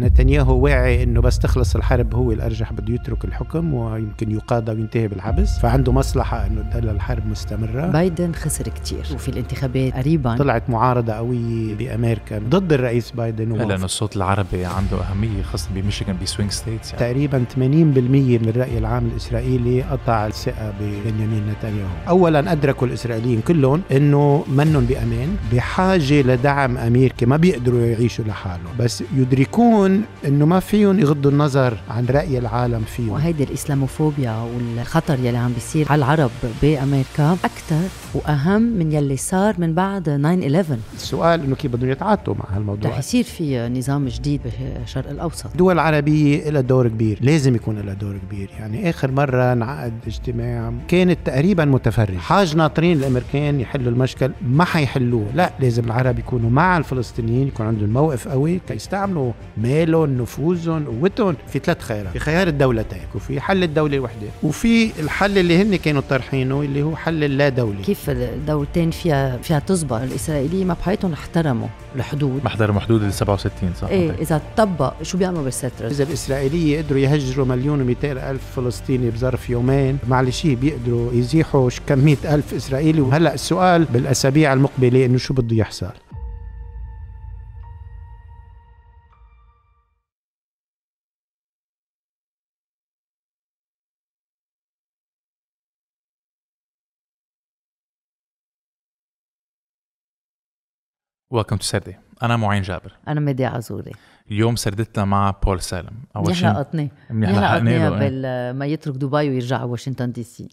نتنياهو واعي انه بس تخلص الحرب هو الارجح بده يترك الحكم ويمكن يقاضى وينتهي بالحبس فعنده مصلحه انه تضل الحرب مستمره بايدن خسر كثير وفي الانتخابات قريبا طلعت معارضه قويه بامريكا ضد الرئيس بايدن لانه الصوت العربي عنده اهميه خاصه بميشيغان بسوينغ ستيتس يعني. تقريبا 80% من الراي العام الاسرائيلي قطع الثقه ببنيامين نتنياهو اولا ادركوا الاسرائيليين كلهم انه منهم بامان بحاجه لدعم امريكي ما بيقدروا يعيشوا لحالهم بس يدركون فيهم انه ما فيهم يغضوا النظر عن راي العالم فيهم وهيدي الاسلاموفوبيا والخطر يلي عم بيصير على العرب بامريكا اكثر واهم من يلي صار من بعد 9/11 السؤال انه كيف بدهم يتعاطوا مع هالموضوع رح يصير في نظام جديد بالشرق الاوسط الدول العربيه لها دور كبير لازم يكون لها دور كبير يعني اخر مره انعقد اجتماع كانت تقريبا متفرج حاج ناطرين الامريكان يحلوا المشكل ما حيحلوه لا لازم العرب يكونوا مع الفلسطينيين يكون عندهم موقف قوي كيستعملوا ما مالهم نفوذهم قوتهم في ثلاث خيارات في خيار الدولتين وفي حل الدوله الوحده وفي الحل اللي هن كانوا طرحينه اللي هو حل اللا دولي كيف الدولتين فيها فيها تصبر الاسرائيليه ما بحياتهم احترموا الحدود ما احترموا حدود ال 67 صح ايه اذا طبق شو بيعملوا بالستر اذا الاسرائيليه قدروا يهجروا مليون و200 الف فلسطيني بظرف يومين معلش بيقدروا يزيحوا كميه الف اسرائيلي وهلا السؤال بالاسابيع المقبله انه شو بده يحصل ويلكم تو سردة أنا معين جابر أنا ميديا عزوري اليوم سردتنا مع بول سالم أول شيء منيح لقطني منيح قبل ما يترك دبي ويرجع على واشنطن دي سي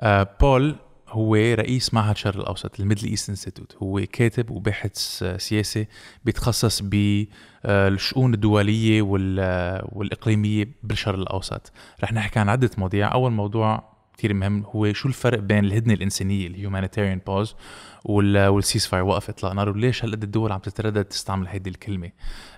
آه بول هو رئيس معهد شرق الاوسط الميدل ايست انستيتوت هو كاتب وباحث آه، سياسي بيتخصص بالشؤون آه، الدوليه آه، والاقليميه بالشرق الاوسط رح نحكي عن عده مواضيع اول موضوع كثير مهم هو شو الفرق بين الهدنه الانسانيه الهيومانيتيريان باوز والسيس فاير وقف اطلاق نار وليش هالقد الدول عم تتردد تستعمل هيدي الكلمه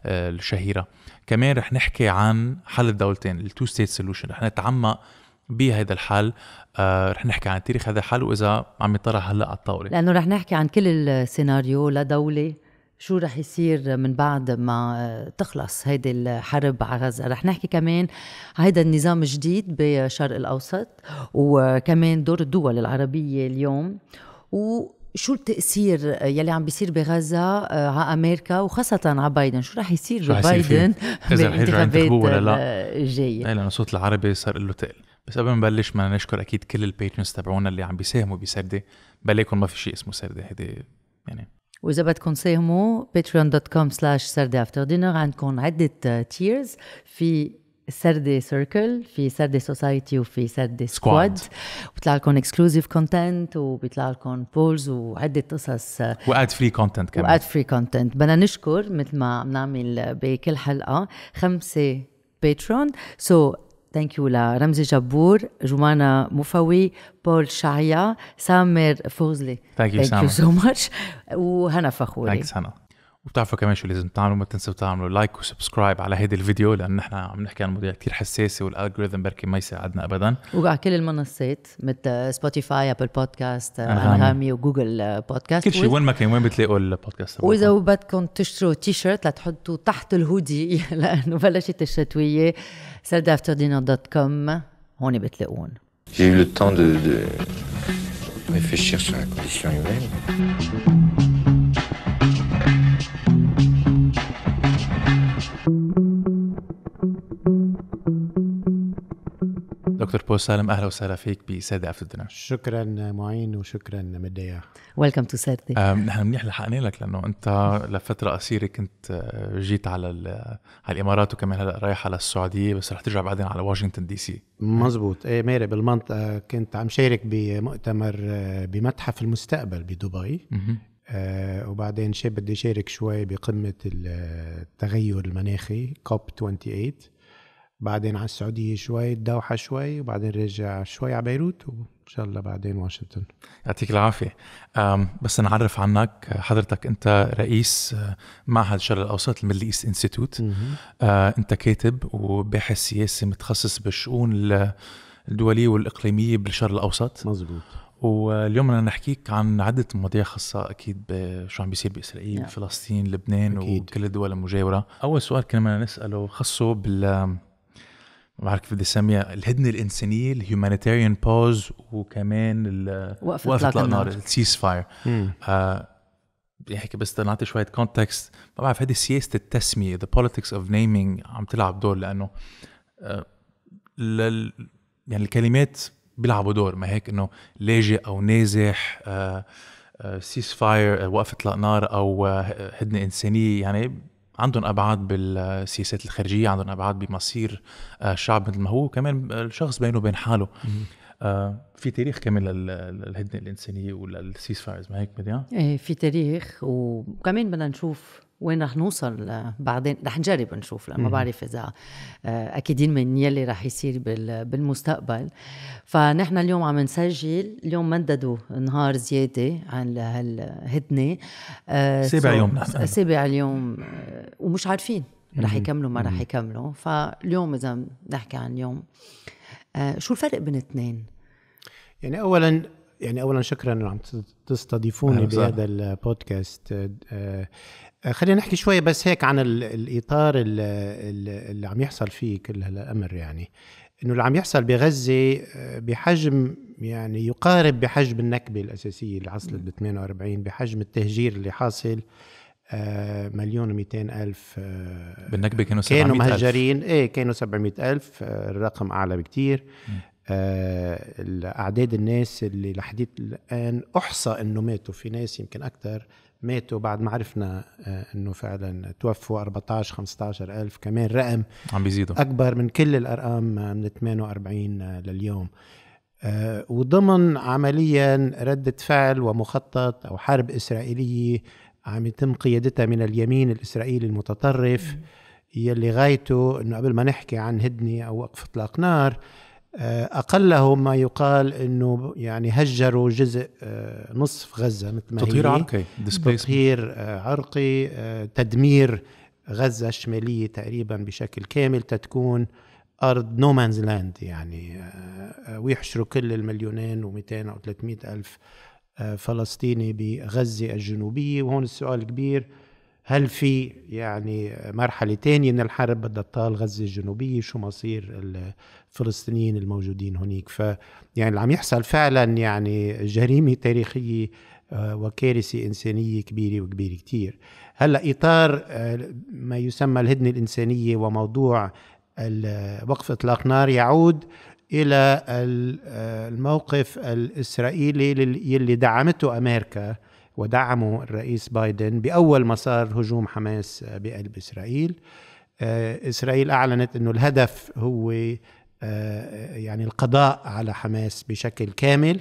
آه، الشهيره كمان رح نحكي عن حل الدولتين التو ستيت سولوشن رح نتعمق بهذا الحل آه رح نحكي عن تاريخ هذا الحل واذا عم يطرح هلا على الطاوله لانه رح نحكي عن كل السيناريو لدوله شو رح يصير من بعد ما آه، تخلص هيدي الحرب على غزة رح نحكي كمان هيدا النظام الجديد بالشرق الأوسط وكمان دور الدول العربية اليوم وشو التأثير يلي عم بيصير بغزة آه، على أمريكا وخاصة على بايدن شو رح يصير ببايدن بالانتخابات الجاية لا إيه، لأنه الصوت العربي صار له تقل بس قبل ما نبلش بدنا نشكر اكيد كل الباترونز تبعونا اللي عم بيساهموا بسردة بلاكم ما في شيء اسمه سردة هيدي يعني واذا بدكم تساهموا patreon.com slash سردي افتر دينر عندكم عدة تيرز في سردي سيركل في سردي سوسايتي وفي سردي سكواد بيطلع لكم اكسكلوزيف كونتنت وبيطلع لكم بولز وعدة قصص واد فري كونتنت كمان واد فري كونتنت بدنا نشكر مثل ما بنعمل بكل حلقة خمسة باترون سو so ثانك يو لرمزي جبور جمانة مفوي بول شعيا سامر فوزلي ثانك يو سو ماتش وهنا فخوري ثانكس هنا وبتعرفوا كمان شو لازم تعملوا ما تنسوا تعملوا لايك وسبسكرايب على هيدي الفيديو لان نحن عم نحكي عن مواضيع كثير حساسه والالجوريثم بركي ما يساعدنا ابدا وعلى كل المنصات مثل سبوتيفاي ابل بودكاست انغامي وجوجل بودكاست كل شيء وين ما كان وين بتلاقوا البودكاست واذا بدكم تشتروا تي شيرت لتحطوا تحت الهودي لانه بلشت الشتويه سردافتردينر دوت كوم هون بتلاقون J'ai eu le temps de, de réfléchir sur la condition humaine. دكتور بو سالم اهلا وسهلا فيك بسادة افتر دينر شكرا معين وشكرا مديا ويلكم تو سادة نحن منيح لحقنا لك لانه انت لفتره قصيره كنت آه، جيت على على الامارات وكمان هلا رايح على السعوديه بس رح ترجع بعدين على واشنطن دي سي مزبوط ايه ماري بالمنطقه كنت عم شارك بمؤتمر آه، بمتحف المستقبل بدبي آه، وبعدين شيء بدي شارك شوي بقمة التغير المناخي كوب 28 بعدين على السعودية شوي الدوحة شوي وبعدين رجع شوي على بيروت وإن شاء الله بعدين واشنطن يعطيك العافية بس نعرف عنك حضرتك أنت رئيس آه، معهد الشرق الأوسط الميدل إيست انستيتوت آه، أنت كاتب وباحث سياسي متخصص بالشؤون الدولية والإقليمية بالشرق الأوسط مزبوط واليوم بدنا نحكيك عن عدة مواضيع خاصة أكيد بشو عم بيصير بإسرائيل yeah. نعم. فلسطين لبنان أكيد. وكل الدول المجاورة أول سؤال كنا بدنا نسأله خصه بال ما بعرف كيف بدي اسميها الهدنه الانسانيه الهيومانيتيريان بوز وكمان وقفه اطلاق النار السيس فاير هيك بس نعطي شويه كونتكست ما بعرف هذه سياسه التسميه ذا بوليتكس اوف نيمينج عم تلعب دور لانه آه لل يعني الكلمات بيلعبوا دور ما هيك انه لاجئ او نازح سيس فاير وقف اطلاق نار او آه، هدنه انسانيه يعني عندهم ابعاد بالسياسات الخارجيه عندهم ابعاد بمصير الشعب آه، مثل ما هو كمان الشخص بينه وبين حاله آه، في تاريخ كمان للهدنه الانسانيه وللسيس فايرز ما هيك بديان؟ ايه في تاريخ وكمان بدنا نشوف وين رح نوصل بعدين رح نجرب نشوف ما بعرف اذا آه، اكيدين من يلي رح يصير بالمستقبل فنحن اليوم عم نسجل اليوم مددوا نهار زياده عن هالهدنه آه، سابع يوم سابع اليوم آه، ومش عارفين رح يكملوا ما رح يكملوا فاليوم اذا نحكي عن اليوم شو الفرق بين الاثنين؟ يعني اولا يعني اولا شكرا انه عم تستضيفوني بهذا البودكاست آه، خلينا نحكي شوية بس هيك عن الإطار اللي, عم يحصل فيه كل هالأمر يعني إنه اللي عم يحصل بغزة آه، بحجم يعني يقارب بحجم النكبة الأساسية اللي حصلت ب 48 بحجم التهجير اللي حاصل آه، مليون و200 ألف بالنكبة كانوا 700 كانوا مهجرين إيه كانوا 700 ألف الرقم أعلى بكتير اعداد الناس اللي لحديت الان احصى انه ماتوا في ناس يمكن اكثر ماتوا بعد ما عرفنا آه، انه فعلا توفوا 14 15 الف كمان رقم عم بيزيدوا اكبر من كل الارقام آه، من 48 آه، لليوم وضمن عمليا ردة فعل ومخطط او حرب اسرائيليه عم يتم قيادتها من اليمين الاسرائيلي المتطرف يلي غايته انه قبل ما نحكي عن هدنه او وقف اطلاق نار آه، اقله ما يقال انه يعني هجروا جزء آه، نصف غزه مثل ما تطهير عرقي تطهير آه، عرقي تدمير غزه الشماليه تقريبا بشكل كامل تتكون ارض نومانز لاند يعني ويحشروا كل المليونين و200 او 300 الف فلسطيني بغزه الجنوبيه وهون السؤال كبير هل في يعني مرحله تانية من الحرب بدها تطال غزه الجنوبيه شو مصير الفلسطينيين الموجودين هناك ف يعني اللي عم يحصل فعلا يعني جريمه تاريخيه آه، وكارثه انسانيه كبيره وكبيره كتير هلا اطار آه، ما يسمى الهدنه الانسانيه وموضوع وقف اطلاق نار يعود الى آه، الموقف الاسرائيلي اللي دعمته امريكا ودعموا الرئيس بايدن بأول مسار هجوم حماس بقلب إسرائيل آه، إسرائيل أعلنت أنه الهدف هو آه، يعني القضاء على حماس بشكل كامل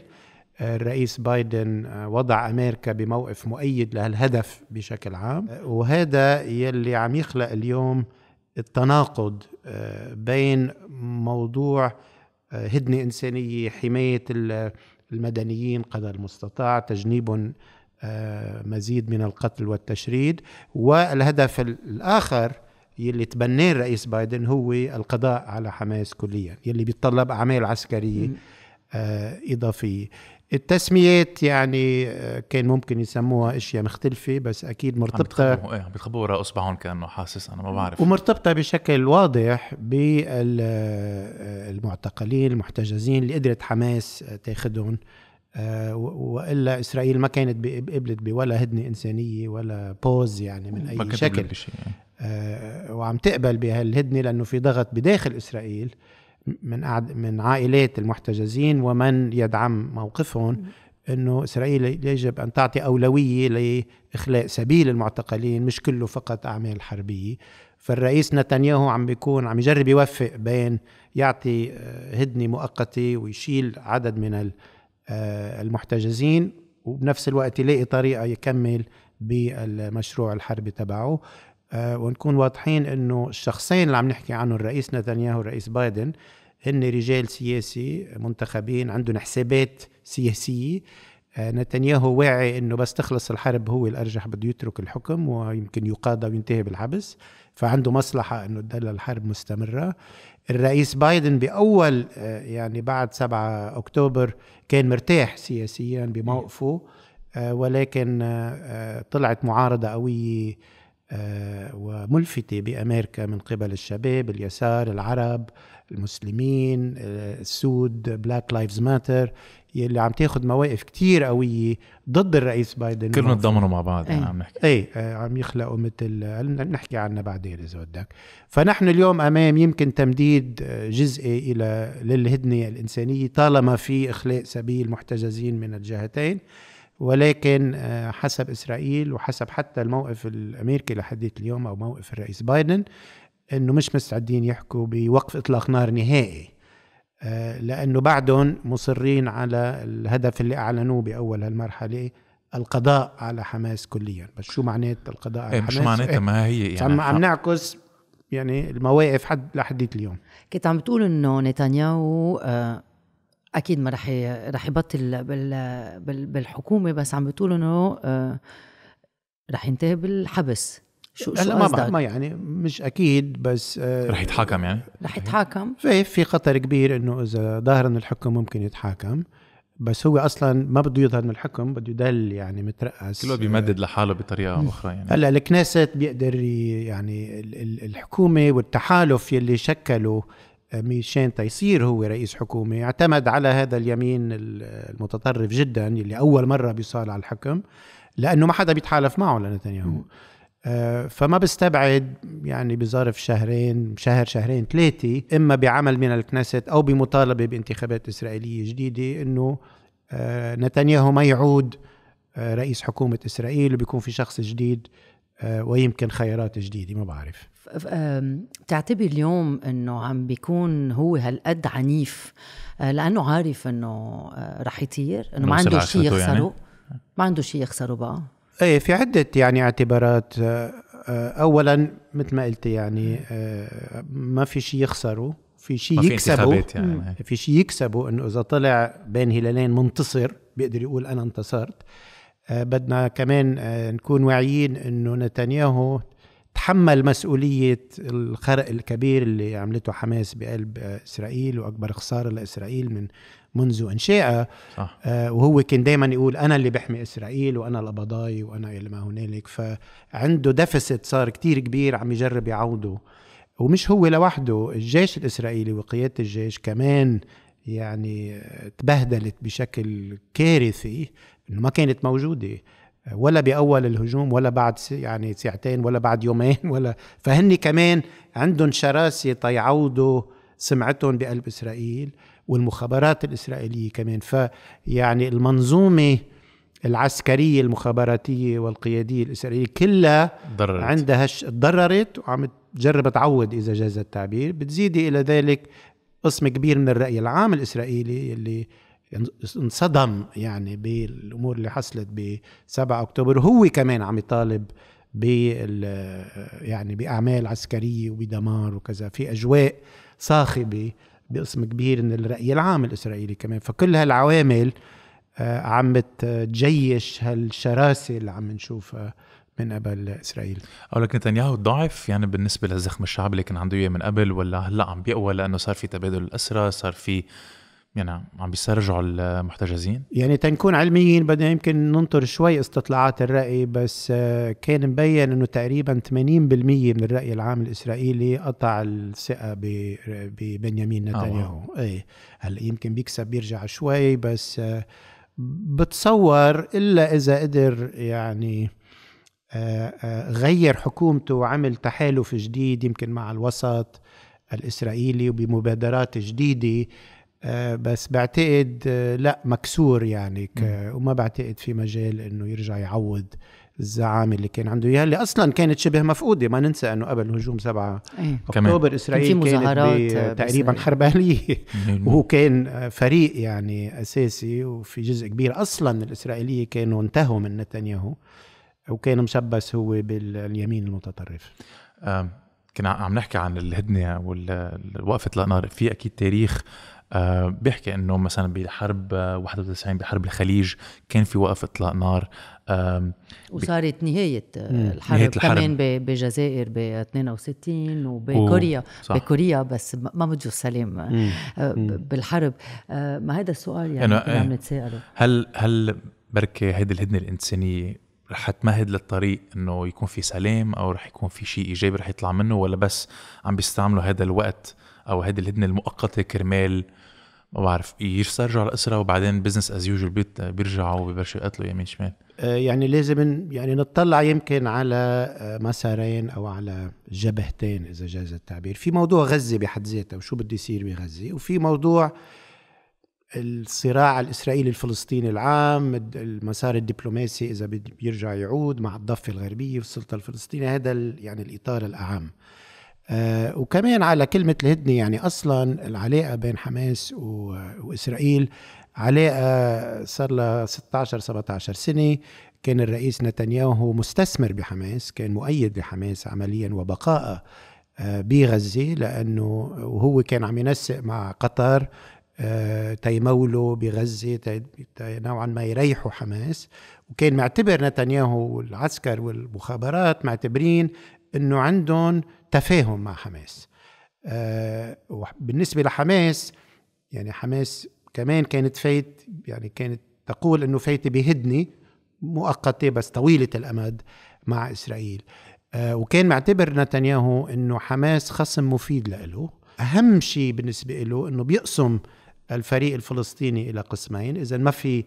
آه، الرئيس بايدن وضع امريكا بموقف مؤيد لهالهدف بشكل عام وهذا يلي عم يخلق اليوم التناقض بين موضوع هدنه انسانيه حمايه المدنيين قدر المستطاع تجنيبهم آه، مزيد من القتل والتشريد والهدف الآخر يلي تبناه الرئيس بايدن هو القضاء على حماس كليا يلي بيتطلب أعمال عسكرية آه، إضافية التسميات يعني آه، كان ممكن يسموها اشياء مختلفه بس اكيد مرتبطه إيه، عم بيخبوا وراء اصبعهم كانه حاسس انا ما بعرف ومرتبطه بشكل واضح بالمعتقلين المحتجزين اللي قدرت حماس تاخذهم آه، والا اسرائيل ما كانت قبلت بولا هدنه انسانيه ولا بوز يعني من اي شكل يعني. وعم تقبل بهالهدنه لانه في ضغط بداخل اسرائيل من من عائلات المحتجزين ومن يدعم موقفهم انه اسرائيل يجب ان تعطي اولويه لاخلاء سبيل المعتقلين مش كله فقط اعمال حربيه فالرئيس نتنياهو عم بيكون عم يجرب يوفق بين يعطي هدنه مؤقته ويشيل عدد من آه، المحتجزين وبنفس الوقت يلاقي طريقه يكمل بالمشروع الحربي تبعه آه، ونكون واضحين انه الشخصين اللي عم نحكي عنهم الرئيس نتنياهو والرئيس بايدن هن رجال سياسي منتخبين عندهم حسابات سياسيه آه، نتنياهو واعي انه بس تخلص الحرب هو الارجح بده يترك الحكم ويمكن يقاضى وينتهي بالحبس فعنده مصلحه انه تضل الحرب مستمره الرئيس بايدن باول آه، يعني بعد 7 اكتوبر كان مرتاح سياسيا بموقفه آه، ولكن آه، طلعت معارضه قويه وملفته بامريكا من قبل الشباب، اليسار، العرب، المسلمين، السود، بلاك لايفز ماتر، اللي عم تاخذ مواقف كتير قويه ضد الرئيس بايدن كلهم تضامنوا مع بعض يعني عم نحكي ايه آه، عم يخلقوا مثل آه، نحكي عنها بعدين اذا بدك فنحن اليوم امام يمكن تمديد آه، جزئي الى للهدنه الانسانيه طالما في اخلاء سبيل محتجزين من الجهتين ولكن حسب اسرائيل وحسب حتى الموقف الامريكي لحد اليوم او موقف الرئيس بايدن انه مش مستعدين يحكوا بوقف اطلاق نار نهائي آه، لأنه بعدهم مصرين على الهدف اللي أعلنوه بأول هالمرحلة القضاء على حماس كليا بس شو معنات القضاء على إيه حماس؟ مش معناتها ما هي يعني عم, عم نعكس يعني المواقف حد لحديت اليوم كنت عم بتقول انه نتنياهو آه، اكيد ما رح رح يبطل بالحكومه بس عم بتقول انه آه، رح ينتهي بالحبس شو شو ما, ما يعني مش اكيد بس آه، رح يتحاكم يعني رح يتحاكم في في خطر كبير انه اذا ظهر من الحكم ممكن يتحاكم بس هو اصلا ما بده يظهر من الحكم بده يضل يعني مترأس كله بيمدد لحاله بطريقه اخرى يعني هلا الكنيست بيقدر يعني الحكومه والتحالف يلي شكله آه، ميشين تيصير هو رئيس حكومه اعتمد على هذا اليمين المتطرف جدا اللي اول مره بيصال على الحكم لانه ما حدا بيتحالف معه لنتنياهو آه، فما بستبعد يعني بظرف شهرين شهر شهرين ثلاثة إما بعمل من الكنيسة أو بمطالبة بانتخابات إسرائيلية جديدة إنه آه، نتنياهو ما يعود آه، رئيس حكومة إسرائيل وبيكون في شخص جديد ويمكن خيارات جديدة ما بعرف بتعتبر اليوم انه عم بيكون هو هالقد عنيف لانه عارف انه رح يطير انه ما عنده شيء يعني. يخسره يعني؟ ما عنده شيء يخسره بقى ايه في عده يعني اعتبارات آه، آه، اولا مثل ما قلت يعني آه، ما في شيء يخسره في شيء يكسبه يعني. في شيء يكسبه انه اذا طلع بين هلالين منتصر بيقدر يقول انا انتصرت بدنا كمان نكون واعيين انه نتنياهو تحمل مسؤولية الخرق الكبير اللي عملته حماس بقلب إسرائيل وأكبر خسارة لإسرائيل من منذ انشائه صح. آه وهو كان دائما يقول انا اللي بحمي اسرائيل وانا القبضاي وانا اللي ما هنالك فعنده ديفيسيت صار كتير كبير عم يجرب يعوضه ومش هو لوحده الجيش الاسرائيلي وقياده الجيش كمان يعني تبهدلت بشكل كارثي انه ما كانت موجوده ولا باول الهجوم ولا بعد يعني ساعتين ولا بعد يومين ولا فهن كمان عندهم شراسه تيعوضوا سمعتهم بقلب إسرائيل والمخابرات الإسرائيلية كمان فيعني المنظومة العسكرية المخابراتية والقيادية الإسرائيلية كلها ضررت. عندها هش... ضررت وعم تجرب تعوض إذا جاز التعبير بتزيدي إلى ذلك قسم كبير من الرأي العام الإسرائيلي اللي انصدم يعني بالأمور اللي حصلت ب 7 أكتوبر هو كمان عم يطالب بال يعني بأعمال عسكرية وبدمار وكذا في أجواء صاخبه بقسم كبير من الرأي العام الإسرائيلي كمان فكل هالعوامل آه، عم بتجيش هالشراسة اللي عم نشوفها آه، من قبل اسرائيل او لكن نتنياهو ضعف يعني بالنسبه للزخم الشعب اللي كان عنده اياه من قبل ولا هلا عم بيقوى لانه صار في تبادل الاسرى صار في يعني عم بيسترجعوا المحتجزين يعني تنكون علميين بدنا يمكن ننطر شوي استطلاعات الرأي بس آه، كان مبين انه تقريبا 80% من الرأي العام الاسرائيلي قطع الثقة ببنيامين آه، نتنياهو اي هلا يمكن بيكسب بيرجع شوي بس آه، بتصور الا اذا قدر يعني غير حكومته وعمل تحالف جديد يمكن مع الوسط الاسرائيلي وبمبادرات جديده آه، بس بعتقد آه، لا مكسور يعني وما بعتقد في مجال انه يرجع يعوض الزعامه اللي كان عنده اياها اللي اصلا كانت شبه مفقوده ما ننسى انه قبل هجوم 7 أيه. اكتوبر اسرائيل كان في مظاهرات آه، تقريبا إيه. حرب اهليه وهو كان فريق يعني اساسي وفي جزء كبير اصلا الاسرائيليه كانوا انتهوا من نتنياهو وكان مشبس هو باليمين المتطرف كنا عم نحكي عن الهدنه والوقفه النار في اكيد تاريخ آه بيحكي انه مثلا بحرب 91 آه، بحرب الخليج كان في وقف اطلاق نار آه وصارت نهاية الحرب, نهاية الحرب كمان بجزائر ب 62 وبكوريا بكوريا بس ما بده السلام آه، بالحرب آه ما هذا السؤال يعني, كنا إيه. عم نتساءله هل هل بركي هيدي الهدنة الإنسانية رح تمهد للطريق انه يكون في سلام او رح يكون في شيء ايجابي رح يطلع منه ولا بس عم بيستعملوا هذا الوقت او هذه الهدنه المؤقته كرمال ما بعرف يسترجعوا الاسره وبعدين بزنس از يوجوال بيرجعوا ببلشوا يقتلوا يمين شمال آه، يعني لازم يعني نطلع يمكن على آه، مسارين او على جبهتين اذا جاز التعبير في موضوع غزه بحد ذاته وشو بده يصير بغزه وفي موضوع الصراع الاسرائيلي الفلسطيني العام المسار الدبلوماسي اذا بيرجع يعود مع الضفه الغربيه والسلطه الفلسطينيه هذا يعني الاطار الاعم آه، وكمان على كلمة الهدنة يعني أصلا العلاقة بين حماس وإسرائيل علاقة صار لها 16 17 سنة كان الرئيس نتنياهو مستثمر بحماس كان مؤيد لحماس عمليا وبقاء آه، بغزة لأنه وهو كان عم ينسق مع قطر آه، تيمولوا بغزة نوعا ما يريحوا حماس وكان معتبر نتنياهو والعسكر والمخابرات معتبرين انه عندهم تفاهم مع حماس آه وبالنسبه لحماس يعني حماس كمان كانت فايت يعني كانت تقول انه فايت بهدني مؤقته بس طويله الامد مع اسرائيل آه وكان معتبر نتنياهو انه حماس خصم مفيد له اهم شيء بالنسبه له انه بيقسم الفريق الفلسطيني الى قسمين اذا ما في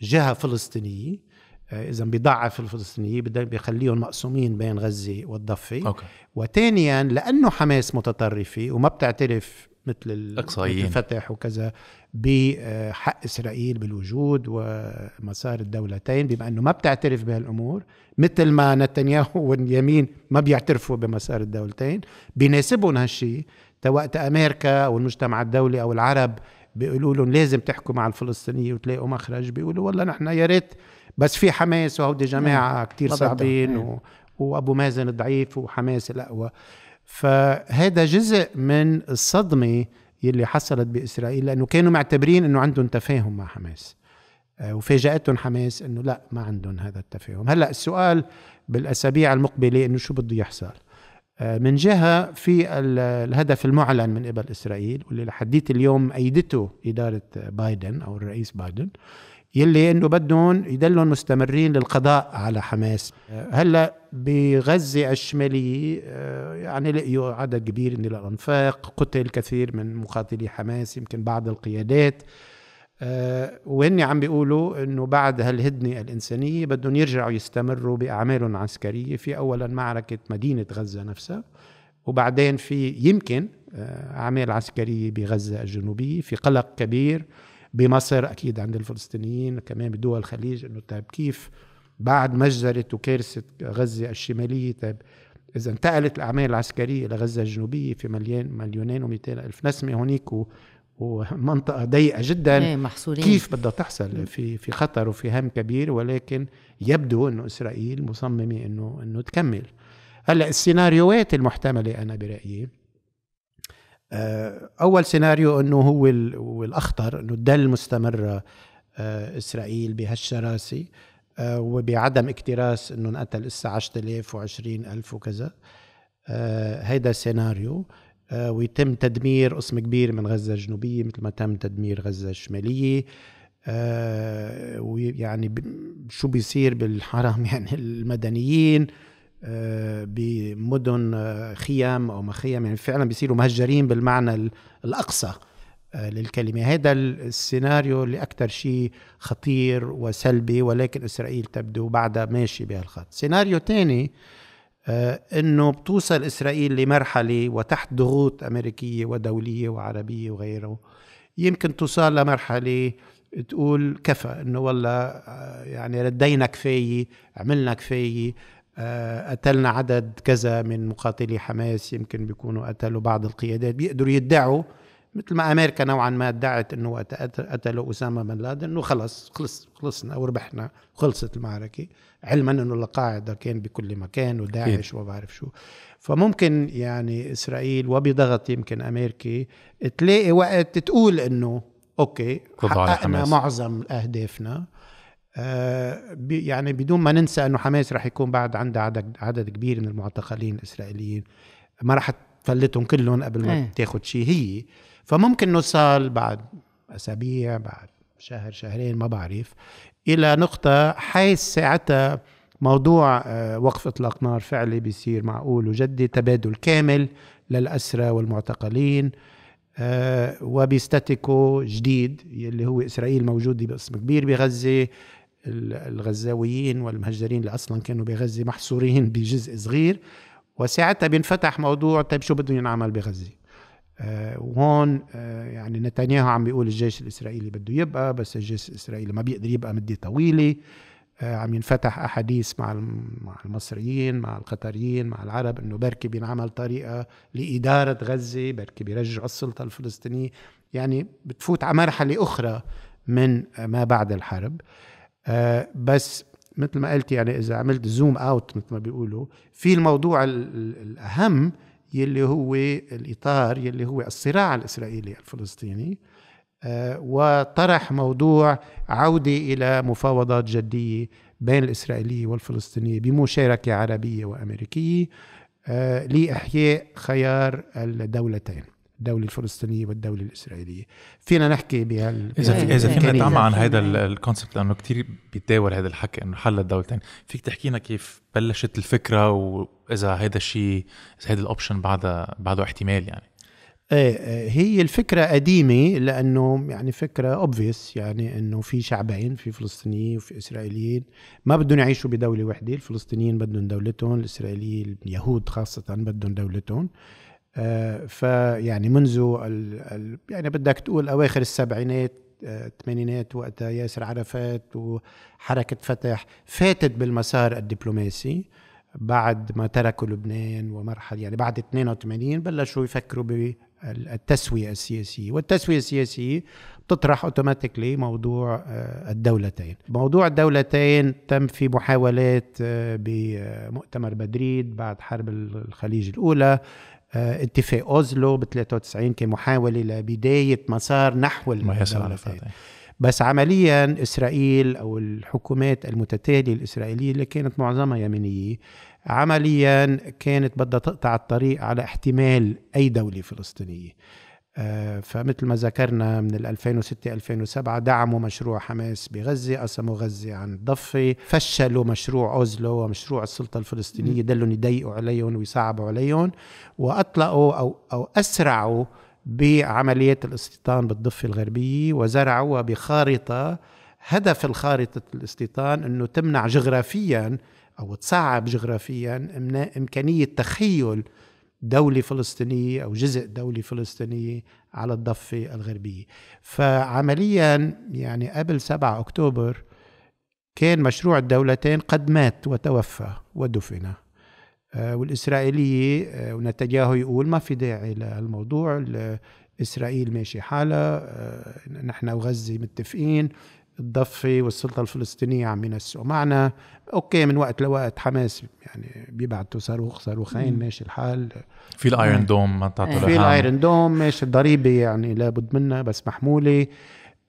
جهه فلسطينيه آه، اذا بيضعف الفلسطينيين بيخليهم مقسومين بين غزه والضفه أوكي. وثانيا لانه حماس متطرفه وما بتعترف مثل الفتح وكذا بحق آه، اسرائيل بالوجود ومسار الدولتين بما انه ما بتعترف بهالامور مثل ما نتنياهو واليمين ما بيعترفوا بمسار الدولتين بيناسبهم هالشيء وقت امريكا او المجتمع الدولي او العرب بيقولوا لهم لازم تحكوا مع الفلسطينيين وتلاقوا مخرج بيقولوا والله نحن يا ريت بس في حماس وهودي نعم. جماعه كتير صعبين نعم. و... وابو مازن ضعيف وحماس الاقوى فهذا جزء من الصدمه يلي حصلت باسرائيل لانه كانوا معتبرين انه عندهم تفاهم مع حماس آه، وفاجاتهم حماس انه لا ما عندهم هذا التفاهم هلا السؤال بالاسابيع المقبله انه شو بده يحصل آه، من جهة في الهدف المعلن من قبل إسرائيل واللي لحديت اليوم أيدته إدارة بايدن أو الرئيس بايدن يلي انه بدهم يدلهم مستمرين للقضاء على حماس هلا بغزه الشماليه آه، يعني لقيوا عدد كبير من الانفاق قتل كثير من مقاتلي حماس يمكن بعض القيادات آه، وهن عم بيقولوا انه بعد هالهدنه الانسانيه بدهم يرجعوا يستمروا باعمالهم العسكريه في اولا معركه مدينه غزه نفسها وبعدين في يمكن آه، اعمال عسكريه بغزه الجنوبيه في قلق كبير بمصر اكيد عند الفلسطينيين كمان بدول الخليج انه طيب كيف بعد مجزرة وكارثة غزة الشمالية طيب إذا انتقلت الأعمال العسكرية لغزة الجنوبية في مليان مليونين و ألف نسمة هونيك و ومنطقه ضيقه جدا إيه، محصولين. كيف بدها تحصل في في خطر وفي هم كبير ولكن يبدو انه اسرائيل مصممه انه انه تكمل هلا السيناريوهات المحتمله انا برايي آه، اول سيناريو انه هو والاخطر انه تضل مستمره آه، اسرائيل بهالشراسه آه، وبعدم اكتراث انه انقتل اسا 10000 و20000 وكذا هيدا سيناريو ويتم تدمير قسم كبير من غزه الجنوبيه مثل ما تم تدمير غزه الشماليه ويعني شو بيصير بالحرم يعني المدنيين آه، بمدن آه، خيام او مخيم يعني فعلا بيصيروا مهجرين بالمعنى الاقصى آه، للكلمه هذا السيناريو اللي اكثر شيء خطير وسلبي ولكن اسرائيل تبدو بعدها ماشي بهالخط سيناريو ثاني انه بتوصل اسرائيل لمرحله وتحت ضغوط امريكيه ودوليه وعربيه وغيره يمكن توصل لمرحله تقول كفى انه والله يعني ردينا كفايه عملنا كفايه قتلنا آه، عدد كذا من مقاتلي حماس يمكن بيكونوا قتلوا بعض القيادات بيقدروا يدعوا مثل ما امريكا نوعا ما ادعت انه وقت قتلوا اسامه بن لادن انه خلص خلص خلصنا وربحنا خلصت المعركه علما انه القاعده كان بكل مكان وداعش وما بعرف شو فممكن يعني اسرائيل وبضغط يمكن امريكي تلاقي وقت تقول انه اوكي حققنا معظم اهدافنا آه، يعني بدون ما ننسى انه حماس رح يكون بعد عندها عدد عدد كبير من المعتقلين الاسرائيليين ما رح تفلتهم كلهم قبل ما ايه. تاخذ شيء هي فممكن نوصل بعد اسابيع بعد شهر شهرين ما بعرف الى نقطه حيث ساعتها موضوع آه، وقف اطلاق نار فعلي بيصير معقول وجدي تبادل كامل للاسرى والمعتقلين آه، وبيستاتيكو جديد اللي هو اسرائيل موجوده باسم كبير بغزه الغزاويين والمهجرين اللي اصلا كانوا بغزه محصورين بجزء صغير وساعتها بينفتح موضوع طيب شو بده ينعمل بغزه آه وهون آه يعني نتنياهو عم بيقول الجيش الاسرائيلي بده يبقى بس الجيش الاسرائيلي ما بيقدر يبقى مده طويله آه عم ينفتح احاديث مع مع المصريين مع القطريين مع العرب انه بركي بينعمل طريقه لاداره غزه بركي بيرجعوا السلطه الفلسطينيه يعني بتفوت على مرحله اخرى من ما بعد الحرب آه آه، بس مثل ما قلت يعني اذا عملت زوم اوت مثل ما بيقولوا في الموضوع الاهم يلي هو الاطار يلي هو الصراع الاسرائيلي الفلسطيني آه، وطرح موضوع عوده الى مفاوضات جديه بين الاسرائيليه والفلسطينيه بمشاركه عربيه وامريكيه آه، لاحياء خيار الدولتين الدولة الفلسطينية والدولة الإسرائيلية فينا نحكي بهال إذا في إذا فينا نتعمق عن هذا الكونسبت لأنه كثير بيتداول هذا الحكي إنه حل الدولتين فيك تحكي لنا كيف بلشت الفكرة وإذا هذا الشيء إذا هذا الأوبشن بعدها بعده احتمال يعني إيه، إيه، هي الفكرة قديمة لأنه يعني فكرة اوبفيس يعني أنه في شعبين في فلسطينيين وفي إسرائيليين ما بدهم يعيشوا بدولة وحدة الفلسطينيين بدهم دولتهم الإسرائيليين اليهود خاصة بدهم دولتهم آه، فيعني منذ ال ال يعني بدك تقول اواخر السبعينات آه، الثمانينات وقتها ياسر عرفات وحركه فتح فاتت بالمسار الدبلوماسي بعد ما تركوا لبنان ومرحله يعني بعد 82 بلشوا يفكروا بالتسويه السياسيه، والتسويه السياسيه بتطرح اوتوماتيكلي موضوع آه، الدولتين، موضوع الدولتين تم في محاولات بمؤتمر مدريد بعد حرب الخليج الاولى، آه، اتفاق اوزلو ب 93 كمحاوله لبدايه مسار نحو المحاسبه بس عمليا اسرائيل او الحكومات المتتاليه الاسرائيليه اللي كانت معظمها يمينيه عمليا كانت بدها تقطع الطريق على احتمال اي دوله فلسطينيه آه، فمثل ما ذكرنا من 2006 2007 دعموا مشروع حماس بغزه، قسموا غزه عن الضفه، فشلوا مشروع اوزلو ومشروع السلطه الفلسطينيه دلهم يضيقوا عليهم ويصعبوا عليهم واطلقوا او او اسرعوا بعمليات الاستيطان بالضفه الغربيه وزرعوها بخارطه هدف الخارطه الاستيطان انه تمنع جغرافيا او تصعب جغرافيا امكانيه تخيل دولة فلسطينية أو جزء دولة فلسطينية على الضفة الغربية فعمليا يعني قبل 7 أكتوبر كان مشروع الدولتين قد مات وتوفى ودفن آه، والإسرائيلية آه، ونتجاهو يقول ما في داعي للموضوع إسرائيل ماشي حالها آه، نحن وغزة متفقين الضفة والسلطة الفلسطينية عم ينسوا معنا أوكي من وقت لوقت حماس يعني بيبعتوا صاروخ صاروخين ماشي الحال في الايرون آه. دوم ما تعطوا في الايرون دوم ماشي الضريبة يعني لابد منها بس محمولة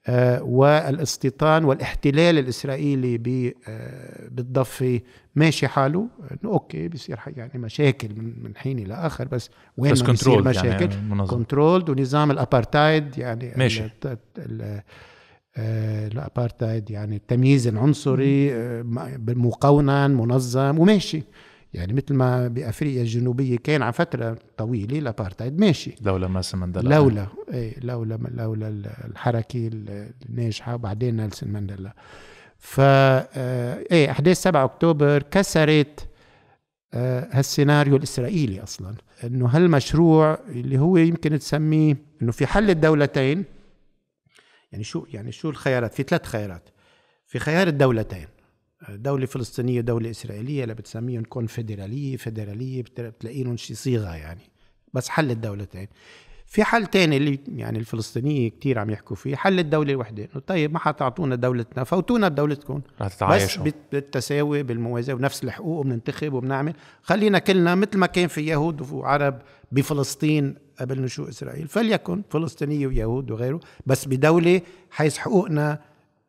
آه والاستيطان والاحتلال الإسرائيلي آه بالضفة ماشي حاله انه اوكي بصير يعني مشاكل من من حين الى اخر بس وين بس بيصير يعني مشاكل يعني كنترولد ونظام الابارتايد يعني ماشي الـ الـ الـ آه، الابارتايد يعني التمييز العنصري آه، مقونا منظم وماشي يعني مثل ما بافريقيا الجنوبيه كان على فتره طويله الابارتايد ماشي لولا نيلسون مانديلا لولا ايه لولا لولا الحركه الناجحه وبعدين نيلسون مانديلا ف آه، ايه احداث 7 اكتوبر كسرت هالسيناريو الاسرائيلي اصلا انه هالمشروع اللي هو يمكن تسميه انه في حل الدولتين يعني شو يعني شو الخيارات في ثلاث خيارات في خيار الدولتين دولة فلسطينية ودولة إسرائيلية اللي بتسميهم كونفدرالية فدرالية بتلاقيهم شي صيغة يعني بس حل الدولتين في حل تاني اللي يعني الفلسطينيه كتير عم يحكوا فيه حل الدوله الوحده انه طيب ما حتعطونا دولتنا فوتونا بدولتكم بس بالتساوي بالموازاه ونفس الحقوق وبننتخب وبنعمل خلينا كلنا مثل ما كان في يهود وعرب بفلسطين قبل نشوء اسرائيل فليكن فلسطينيه ويهود وغيره بس بدوله حيث حقوقنا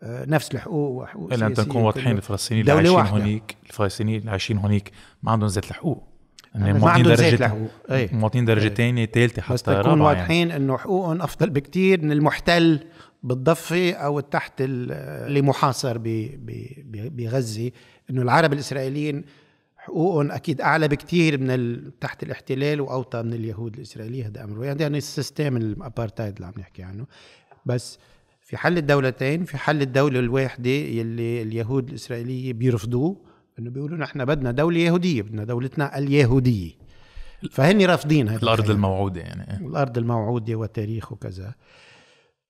آه، نفس الحقوق وحقوق الا ان تكون واضحين الفلسطينيين اللي عايشين هونيك الفلسطينيين اللي عايشين هونيك ما عندهم ذات الحقوق يعني إيه. إيه. مواطنين درجة له إيه. درجة ثانية ثالثة حتى رابعة نكون يعني. واضحين يعني. انه حقوقهم افضل بكثير من المحتل بالضفة او تحت اللي محاصر بغزة انه العرب الاسرائيليين حقوقهم اكيد اعلى بكثير من تحت الاحتلال واوطى من اليهود الاسرائيليين هذا امر يعني, يعني السيستم الابارتايد اللي عم نحكي عنه بس في حل الدولتين في حل الدولة الواحدة يلي اليهود الإسرائيلية بيرفضوه انه بيقولوا احنا بدنا دوله يهوديه بدنا دولتنا اليهوديه فهني رافضين هذا الارض الحياة. الموعوده يعني الارض الموعوده وتاريخ وكذا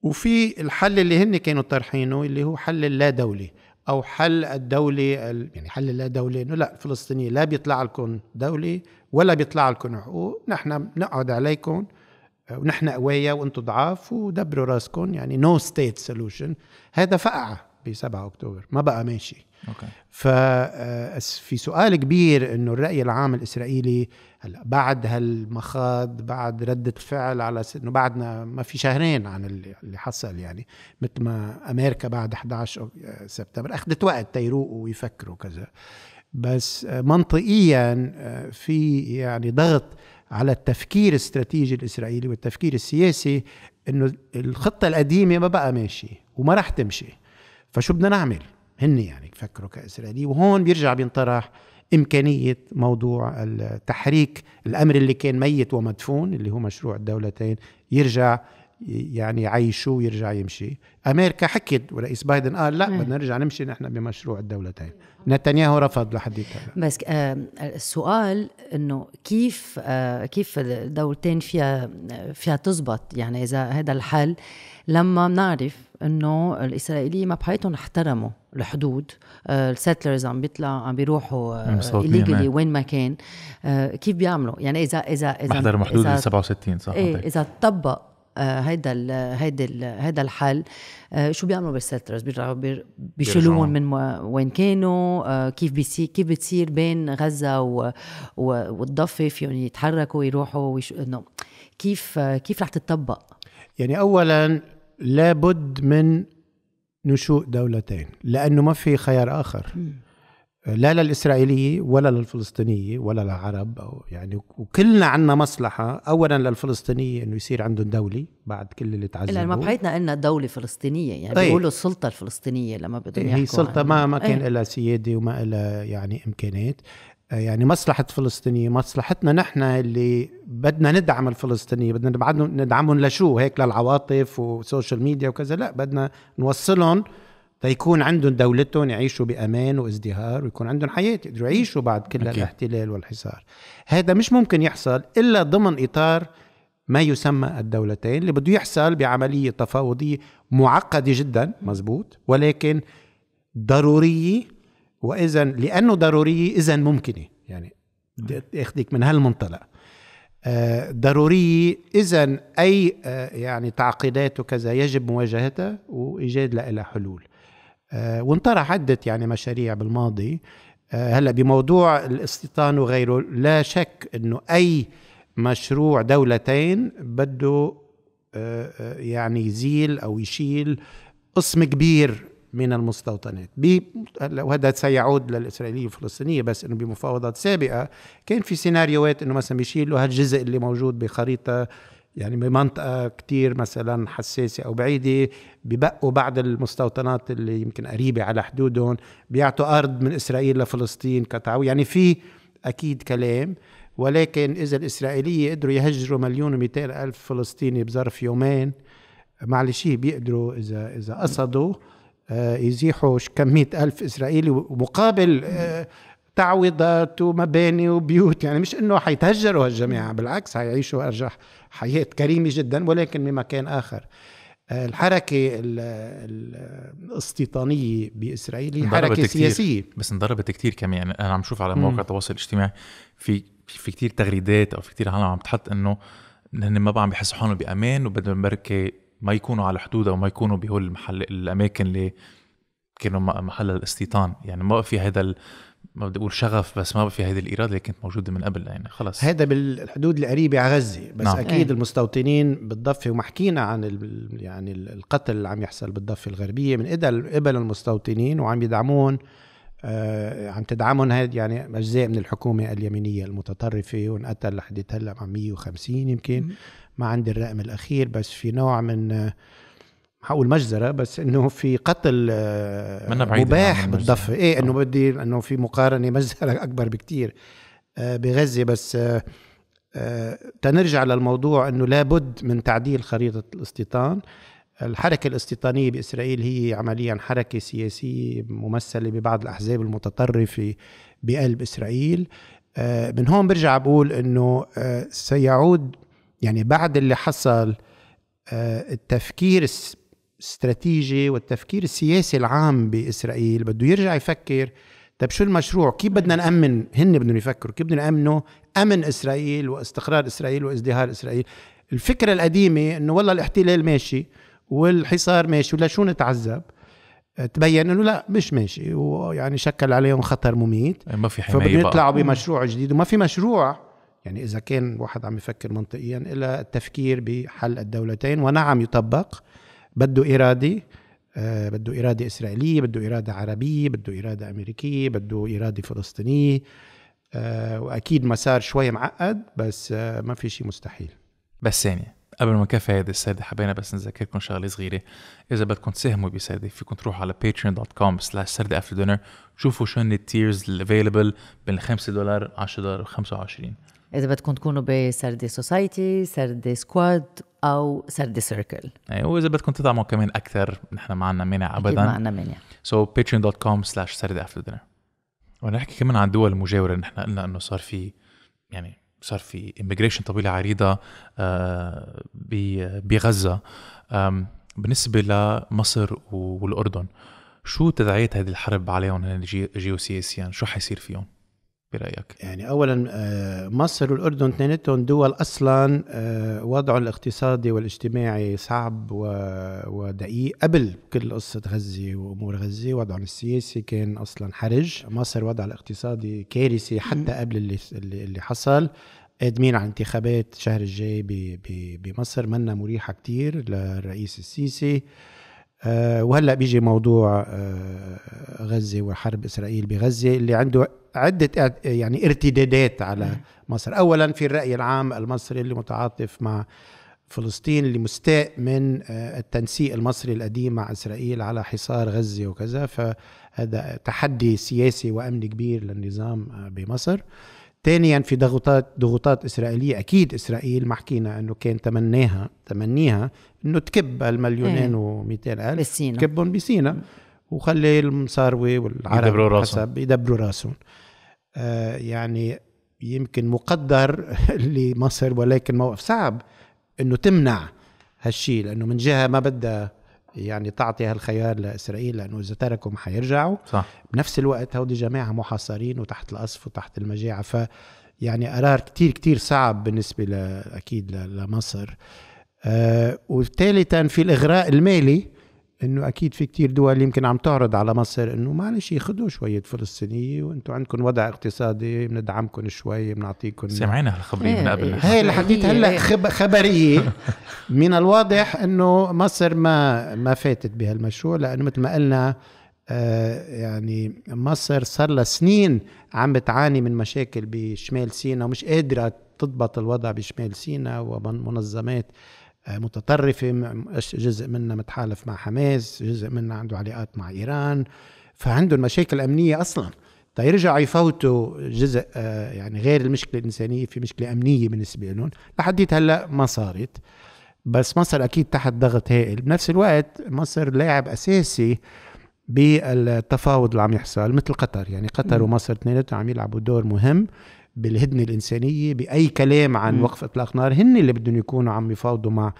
وفي الحل اللي هن كانوا طرحينه اللي هو حل اللا دوله او حل الدوله يعني حل اللا دوله انه لا الفلسطينيين لا بيطلع لكم دوله ولا بيطلع لكم حقوق نحن بنقعد عليكم ونحن قوايا وانتم ضعاف ودبروا راسكم يعني نو ستيت سولوشن هذا فقعه في 7 اكتوبر ما بقى ماشي اوكي آه، في سؤال كبير انه الراي العام الاسرائيلي هلا بعد هالمخاض بعد رده فعل على س... انه بعدنا ما في شهرين عن اللي حصل يعني مثل ما امريكا بعد 11 آه، سبتمبر اخذت وقت تيروقوا ويفكروا كذا بس آه، منطقيا في يعني ضغط على التفكير الاستراتيجي الاسرائيلي والتفكير السياسي انه الخطه القديمه ما بقى ماشي وما راح تمشي فشو بدنا نعمل هن يعني بفكروا كاسرائيلي وهون بيرجع بينطرح إمكانية موضوع التحريك الأمر اللي كان ميت ومدفون اللي هو مشروع الدولتين يرجع يعني يعيشوه ويرجع يمشي أمريكا حكت ورئيس بايدن قال لا بدنا نرجع نمشي نحن بمشروع الدولتين نتنياهو رفض لحد بس آه، السؤال انه كيف آه، كيف الدولتين فيها فيها تزبط يعني اذا هذا الحل لما بنعرف انه الاسرائيليه ما بحياتهم احترموا الحدود آه، السيتلرز عم بيطلع عم بيروحوا الليجلي آه، إيه. وين ما كان آه، كيف بيعملوا يعني اذا اذا اذا محضر حدود 67 صح ايه اذا طبق هيدا الـ هيدا الـ هيدا الحل شو بيعملوا بالسيتلرز بيرجعوا بيشيلوهم من وين كانوا كيف بيصير كيف بتصير بين غزه و... والضفه فيهم يتحركوا يروحوا ويش... انه كيف كيف رح تتطبق يعني اولا لابد من نشوء دولتين لأنه ما في خيار آخر لا للإسرائيلية ولا للفلسطينية ولا للعرب أو يعني وكلنا عندنا مصلحة أولا للفلسطينية أنه يصير عندهم دولة بعد كل اللي تعذبوا لما بحياتنا قلنا دولة فلسطينية يعني طيب. بيقولوا السلطة الفلسطينية لما بدهم إيه، يحكوا هي سلطة ما ما كان إيه. لها سيادة وما لها يعني إمكانات يعني مصلحة فلسطينية مصلحتنا نحن اللي بدنا ندعم الفلسطينية بدنا ندعمهم ندعمهم لشو هيك للعواطف وسوشيال ميديا وكذا لا بدنا نوصلهم تيكون عندهم دولتهم يعيشوا بأمان وازدهار ويكون عندهم حياة يقدروا يعيشوا بعد كل okay. الاحتلال والحصار هذا مش ممكن يحصل إلا ضمن إطار ما يسمى الدولتين اللي بده يحصل بعملية تفاوضية معقدة جدا مزبوط ولكن ضرورية واذا لانه ضروريه اذا ممكنه يعني بدي اخذك من هالمنطلق آه، ضرورية إذا أي آه، يعني تعقيدات وكذا يجب مواجهتها وإيجاد لها حلول آه، وانطرح عدة يعني مشاريع بالماضي هلا بموضوع الاستيطان وغيره لا شك انه اي مشروع دولتين بده يعني يزيل او يشيل قسم كبير من المستوطنات وهذا سيعود للإسرائيلية الفلسطينية بس أنه بمفاوضات سابقة كان في سيناريوهات أنه مثلا بيشيلوا هالجزء اللي موجود بخريطة يعني بمنطقة كتير مثلا حساسة أو بعيدة ببقوا بعض المستوطنات اللي يمكن قريبة على حدودهم بيعطوا أرض من إسرائيل لفلسطين كتعو يعني في أكيد كلام ولكن إذا الإسرائيلية قدروا يهجروا مليون ومئتين ألف فلسطيني بظرف يومين معلش بيقدروا إذا إذا قصدوا آه، يزيحوا كمية ألف إسرائيلي مقابل آه، تعويضات ومباني وبيوت يعني مش انه حيتهجروا هالجماعه بالعكس حيعيشوا ارجح حياه كريمه جدا ولكن بمكان اخر آه، الحركه الاستيطانيه باسرائيل هي حركه كتير. سياسيه بس انضربت كتير كمان انا عم شوف على مواقع التواصل الاجتماعي في في كتير تغريدات او في كتير عالم عم تحط انه هن ما بقى عم بيحسوا حالهم بامان وبدهم بركي ما يكونوا على حدودها وما يكونوا بهول المحل الاماكن اللي كانوا محل الاستيطان يعني ما في هذا ما بدي اقول شغف بس ما في هذه الاراده اللي كانت موجوده من قبل يعني خلص هذا بالحدود القريبه على غزه بس نعم. اكيد ايه. المستوطنين بالضفه وما حكينا عن ال يعني القتل اللي عم يحصل بالضفه الغربيه من قبل المستوطنين وعم يدعمون آه عم تدعمهم هاد يعني اجزاء من الحكومه اليمينيه المتطرفه وانقتل لحد هلا 150 يمكن ما عندي الرقم الاخير بس في نوع من حقول مجزره بس انه في قتل يعني مباح بالضفه ايه انه آه. بدي انه في مقارنه مجزره اكبر بكتير آه، بغزه بس آه، تنرجع للموضوع انه لابد من تعديل خريطه الاستيطان الحركة الاستيطانية بإسرائيل هي عمليا حركة سياسية ممثلة ببعض الأحزاب المتطرفة بقلب إسرائيل من هون برجع بقول أنه سيعود يعني بعد اللي حصل آه، التفكير الاستراتيجي والتفكير السياسي العام باسرائيل بده يرجع يفكر طيب شو المشروع كيف بدنا أيوة. نامن هن بدهم يفكروا كيف بدنا نامنه امن اسرائيل واستقرار اسرائيل وازدهار اسرائيل الفكره القديمه انه والله الاحتلال ماشي والحصار ماشي ولا شو نتعذب آه، تبين انه لا مش ماشي ويعني شكل عليهم خطر مميت ما في حمايه فبدهم يطلعوا بمشروع جديد وما في مشروع يعني إذا كان واحد عم يفكر منطقيا إلى التفكير بحل الدولتين ونعم يطبق بده إرادة آه بده إرادة إسرائيلية بده إرادة عربية بده إرادة أمريكية بده إرادة فلسطينية آه وأكيد مسار شوي معقد بس آه ما في شيء مستحيل بس ثانية قبل ما نكفي هذه السادة حبينا بس نذكركم شغلة صغيرة إذا بدكم تساهموا بسادة فيكم تروحوا على patreon.com slash سردة after dinner تشوفوا شو التيرز الافيلبل بين 5 دولار 10 دولار و 25 اذا بدكم تكونوا بسردي سوسايتي سردي سكواد او سردي سيركل اي واذا بدكم تدعموا كمان اكثر نحن ما عندنا مانع ابدا ما عندنا مانع سو باتريون دوت كوم سلاش سردي افتر دينر ونحكي كمان عن الدول المجاوره نحن قلنا انه صار في يعني صار في immigration طويله عريضه آه، بغزه بالنسبه لمصر والاردن شو تداعيات هذه الحرب عليهم جيوسياسيا شو حيصير فيهم برايك؟ يعني اولا آه، مصر والاردن اثنيناتهم دول اصلا آه، وضعه الاقتصادي والاجتماعي صعب ودقيق قبل كل قصه غزه وامور غزه وضعهم السياسي كان اصلا حرج، مصر وضعها الاقتصادي كارثي حتى قبل اللي اللي حصل قادمين على انتخابات شهر الجاي بمصر منا مريحه كتير للرئيس السيسي آه، وهلا بيجي موضوع آه، غزه وحرب اسرائيل بغزه اللي عنده عده يعني ارتدادات على مصر، اولا في الراي العام المصري اللي متعاطف مع فلسطين اللي مستاء من آه، التنسيق المصري القديم مع اسرائيل على حصار غزه وكذا فهذا تحدي سياسي وامني كبير للنظام بمصر. ثانيا في ضغوطات ضغوطات اسرائيليه اكيد اسرائيل ما حكينا انه كان تمناها تمنيها انه تكب المليونين إيه. و200 الف بسينا تكبهم بسينا وخلي المصاروي والعرب يدبروا راسهم حسب يدبروا راسهم آه يعني يمكن مقدر لمصر ولكن موقف صعب انه تمنع هالشيء لانه من جهه ما بدها يعني تعطي هالخيار لاسرائيل لانه اذا تركوا ما حيرجعوا صح. بنفس الوقت هودي جماعه محاصرين وتحت القصف وتحت المجاعه ف يعني قرار كتير كتير صعب بالنسبه لأكيد اكيد لمصر آه وثالثا في الاغراء المالي انه اكيد في كتير دول يمكن عم تعرض على مصر انه معلش خذوا شويه فلسطينيه وانتم عندكم وضع اقتصادي بندعمكم شوي بنعطيكم سمعنا هالخبريه إيه، من قبل هي اللي حكيت هلا إيه. خبريه من الواضح انه مصر ما ما فاتت بهالمشروع لانه مثل ما قلنا آه، يعني مصر صار لها سنين عم بتعاني من مشاكل بشمال سيناء ومش قادره تضبط الوضع بشمال سيناء ومنظمات آه، متطرفة جزء منها متحالف مع حماس جزء منها عنده علاقات مع إيران فعندهم مشاكل أمنية أصلا تيرجعوا يفوتوا جزء آه، يعني غير المشكلة الإنسانية في مشكلة أمنية بالنسبة لهم لحديت هلأ ما صارت بس مصر أكيد تحت ضغط هائل بنفس الوقت مصر لاعب أساسي بالتفاوض اللي عم يحصل مثل قطر يعني قطر ومصر اثنيناتهم عم يلعبوا دور مهم بالهدنه الانسانيه باي كلام عن وقف اطلاق نار هن اللي بدهم يكونوا عم يفاوضوا مع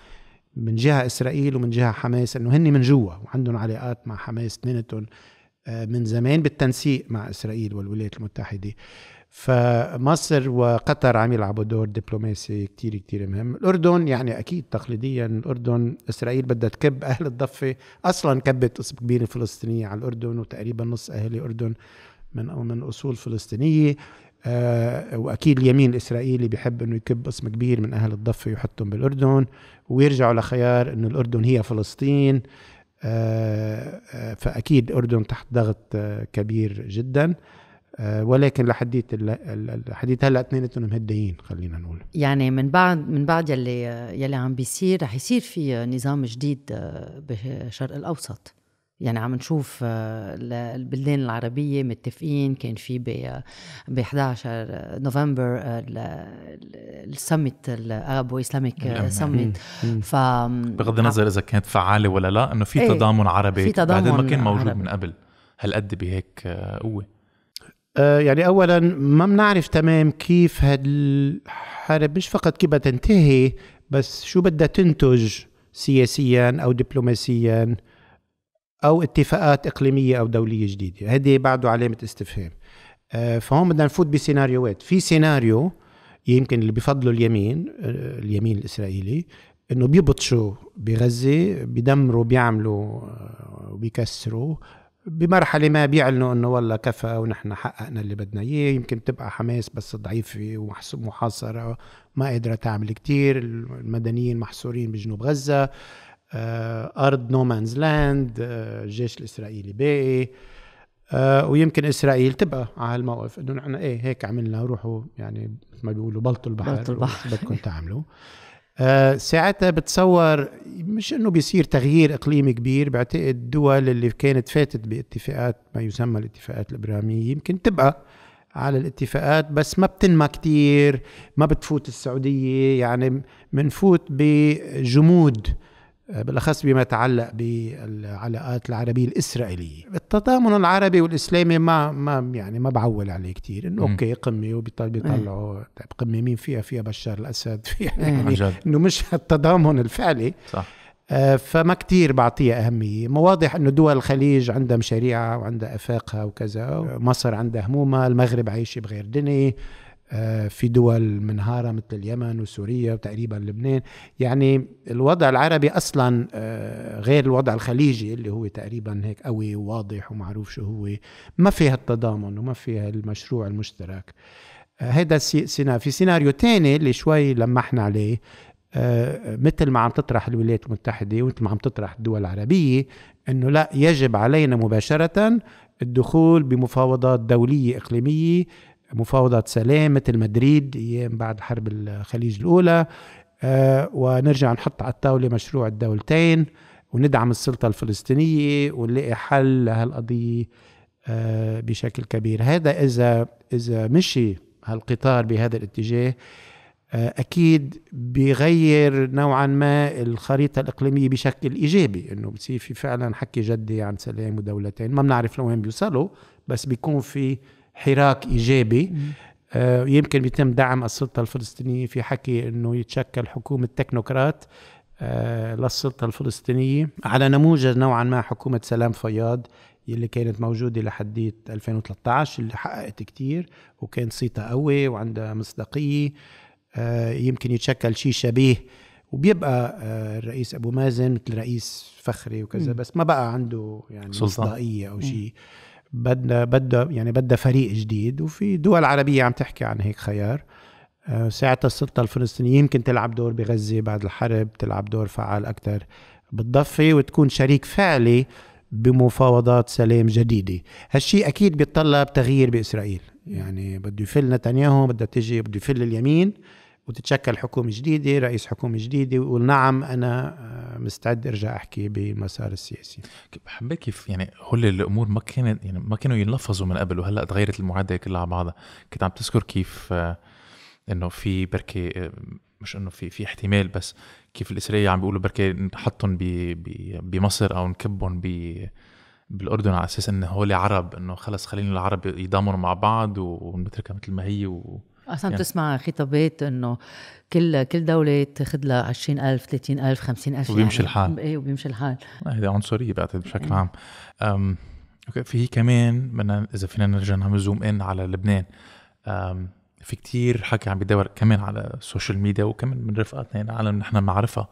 من جهه اسرائيل ومن جهه حماس انه هن من جوا وعندهم علاقات مع حماس اثنينتهم آه، من زمان بالتنسيق مع اسرائيل والولايات المتحده فمصر وقطر عم يلعبوا دور دبلوماسي كتير كتير مهم الأردن يعني أكيد تقليديا الأردن إسرائيل بدها تكب أهل الضفة أصلا كبت قسم كبير فلسطينية على الأردن وتقريبا نص أهل الأردن من من أصول فلسطينية آه، واكيد اليمين الاسرائيلي بيحب انه يكب قسم كبير من اهل الضفه ويحطهم بالاردن ويرجعوا لخيار انه الاردن هي فلسطين آه، آه، فاكيد الاردن تحت ضغط كبير جدا ولكن لحديت لحديت هلا اثنيناتهم مهديين خلينا نقول يعني من بعد من بعد يلي يلي عم بيصير رح يصير في نظام جديد بالشرق الاوسط يعني عم نشوف آه، البلدان العربية متفقين كان في ب 11 آه، آه، نوفمبر السمت الأرب وإسلاميك سمت ف بغض النظر إذا كانت فعالة ولا لا إنه في إيه، تضامن عربي في تضامن بعدين ما كان موجود عربي. من قبل هالقد بهيك قوة يعني أولا ما بنعرف تمام كيف هالحرب مش فقط كيف تنتهي بس شو بدها تنتج سياسيا أو دبلوماسيا او اتفاقات اقليميه او دوليه جديده هذه بعده علامه استفهام آه، فهون بدنا نفوت بسيناريوهات في سيناريو يمكن اللي بفضله اليمين آه، اليمين الاسرائيلي انه بيبطشوا بغزه بيدمروا بيعملوا وبيكسروا آه، بمرحلة ما بيعلنوا انه والله كفى ونحن حققنا اللي بدنا اياه يمكن تبقى حماس بس ضعيفة ومحاصرة ما قادرة تعمل كتير المدنيين محصورين بجنوب غزة آه، ارض نومانز آه، لاند الجيش الاسرائيلي باقي آه، ويمكن اسرائيل تبقى على هالموقف انه نحن ايه هيك عملنا روحوا يعني مثل ما بيقولوا بلطوا البحر بلطوا البحر بدكم تعملوا ساعتها بتصور مش انه بيصير تغيير اقليمي كبير بعتقد الدول اللي كانت فاتت باتفاقات ما يسمى الاتفاقات الابراميه يمكن تبقى على الاتفاقات بس ما بتنمى كتير ما بتفوت السعودية يعني منفوت بجمود آه، بالاخص بما يتعلق بالعلاقات العربيه الاسرائيليه، التضامن العربي والاسلامي ما ما يعني ما بعول عليه كثير انه اوكي قمه وبيطلعوا إيه. طيب، قمه مين فيها؟ فيها بشار الاسد فيها يعني انه مش التضامن الفعلي صح آه، فما كتير بعطيها أهمية ما واضح أنه دول الخليج عندها مشاريعها وعندها أفاقها وكذا نعم. مصر عندها همومها المغرب عايشة بغير دني آه، في دول منهارة مثل اليمن وسوريا وتقريبا لبنان يعني الوضع العربي أصلا آه، غير الوضع الخليجي اللي هو تقريبا هيك قوي وواضح ومعروف شو هو ما في هالتضامن وما في هالمشروع المشترك هذا آه، سيناريو في سيناريو تاني اللي شوي لمحنا عليه مثل ما عم تطرح الولايات المتحدة ومثل ما عم تطرح الدول العربية أنه لا يجب علينا مباشرة الدخول بمفاوضات دولية إقليمية مفاوضات سلام مثل مدريد ايام بعد حرب الخليج الاولى آه، ونرجع نحط على الطاوله مشروع الدولتين وندعم السلطه الفلسطينيه ونلاقي حل لهالقضيه آه، بشكل كبير هذا اذا اذا مشي هالقطار بهذا الاتجاه آه، اكيد بغير نوعا ما الخريطه الاقليميه بشكل ايجابي انه بصير في فعلا حكي جدي عن سلام ودولتين ما بنعرف لوين بيوصلوا بس بيكون في حراك ايجابي آه، يمكن بيتم دعم السلطه الفلسطينيه في حكي انه يتشكل حكومه تكنوقراط آه، للسلطه الفلسطينيه على نموذج نوعا ما حكومه سلام فياض اللي كانت موجودة لحديت 2013 اللي حققت كتير وكان صيتها قوي وعندها مصداقية آه، يمكن يتشكل شيء شبيه وبيبقى الرئيس ابو مازن مثل رئيس فخري وكذا بس ما بقى عنده يعني مصداقيه او شيء بدنا بدها يعني بدها فريق جديد وفي دول عربيه عم تحكي عن هيك خيار آه، ساعتها السلطة الفلسطينية يمكن تلعب دور بغزة بعد الحرب تلعب دور فعال أكثر بالضفة وتكون شريك فعلي بمفاوضات سلام جديدة هالشي أكيد بيتطلب تغيير بإسرائيل يعني بده يفل نتنياهو بده تجي بده يفل اليمين وتتشكل حكومة جديدة رئيس حكومة جديدة ونعم أنا آه، مستعد أرجع أحكي بمسار السياسي حبيت كيف يعني هول الأمور ما كانت يعني ما كانوا ينلفظوا من قبل وهلأ تغيرت المعادلة كلها على بعضها كنت عم تذكر كيف آه، انه في بركي آه، مش انه في في احتمال بس كيف الاسرائيلي عم بيقولوا بركي نحطهم بمصر او نكبهم بالاردن على اساس انه هول عرب انه خلص خلينا العرب يضامروا مع بعض ونتركها مثل ما هي و اصلا يعني. بتسمع خطابات انه كل كل دولة تاخذ لها 20000 30000 50000 وبيمشي يعني. الحال ايه وبيمشي الحال هيدي عنصرية بعتقد بشكل إيه. عام اوكي في كمان بدنا اذا فينا نرجع نعمل زوم ان على لبنان أم. في كتير حكي عم بيدور كمان على السوشيال ميديا وكمان من رفقاتنا يعني العالم نحن بنعرفها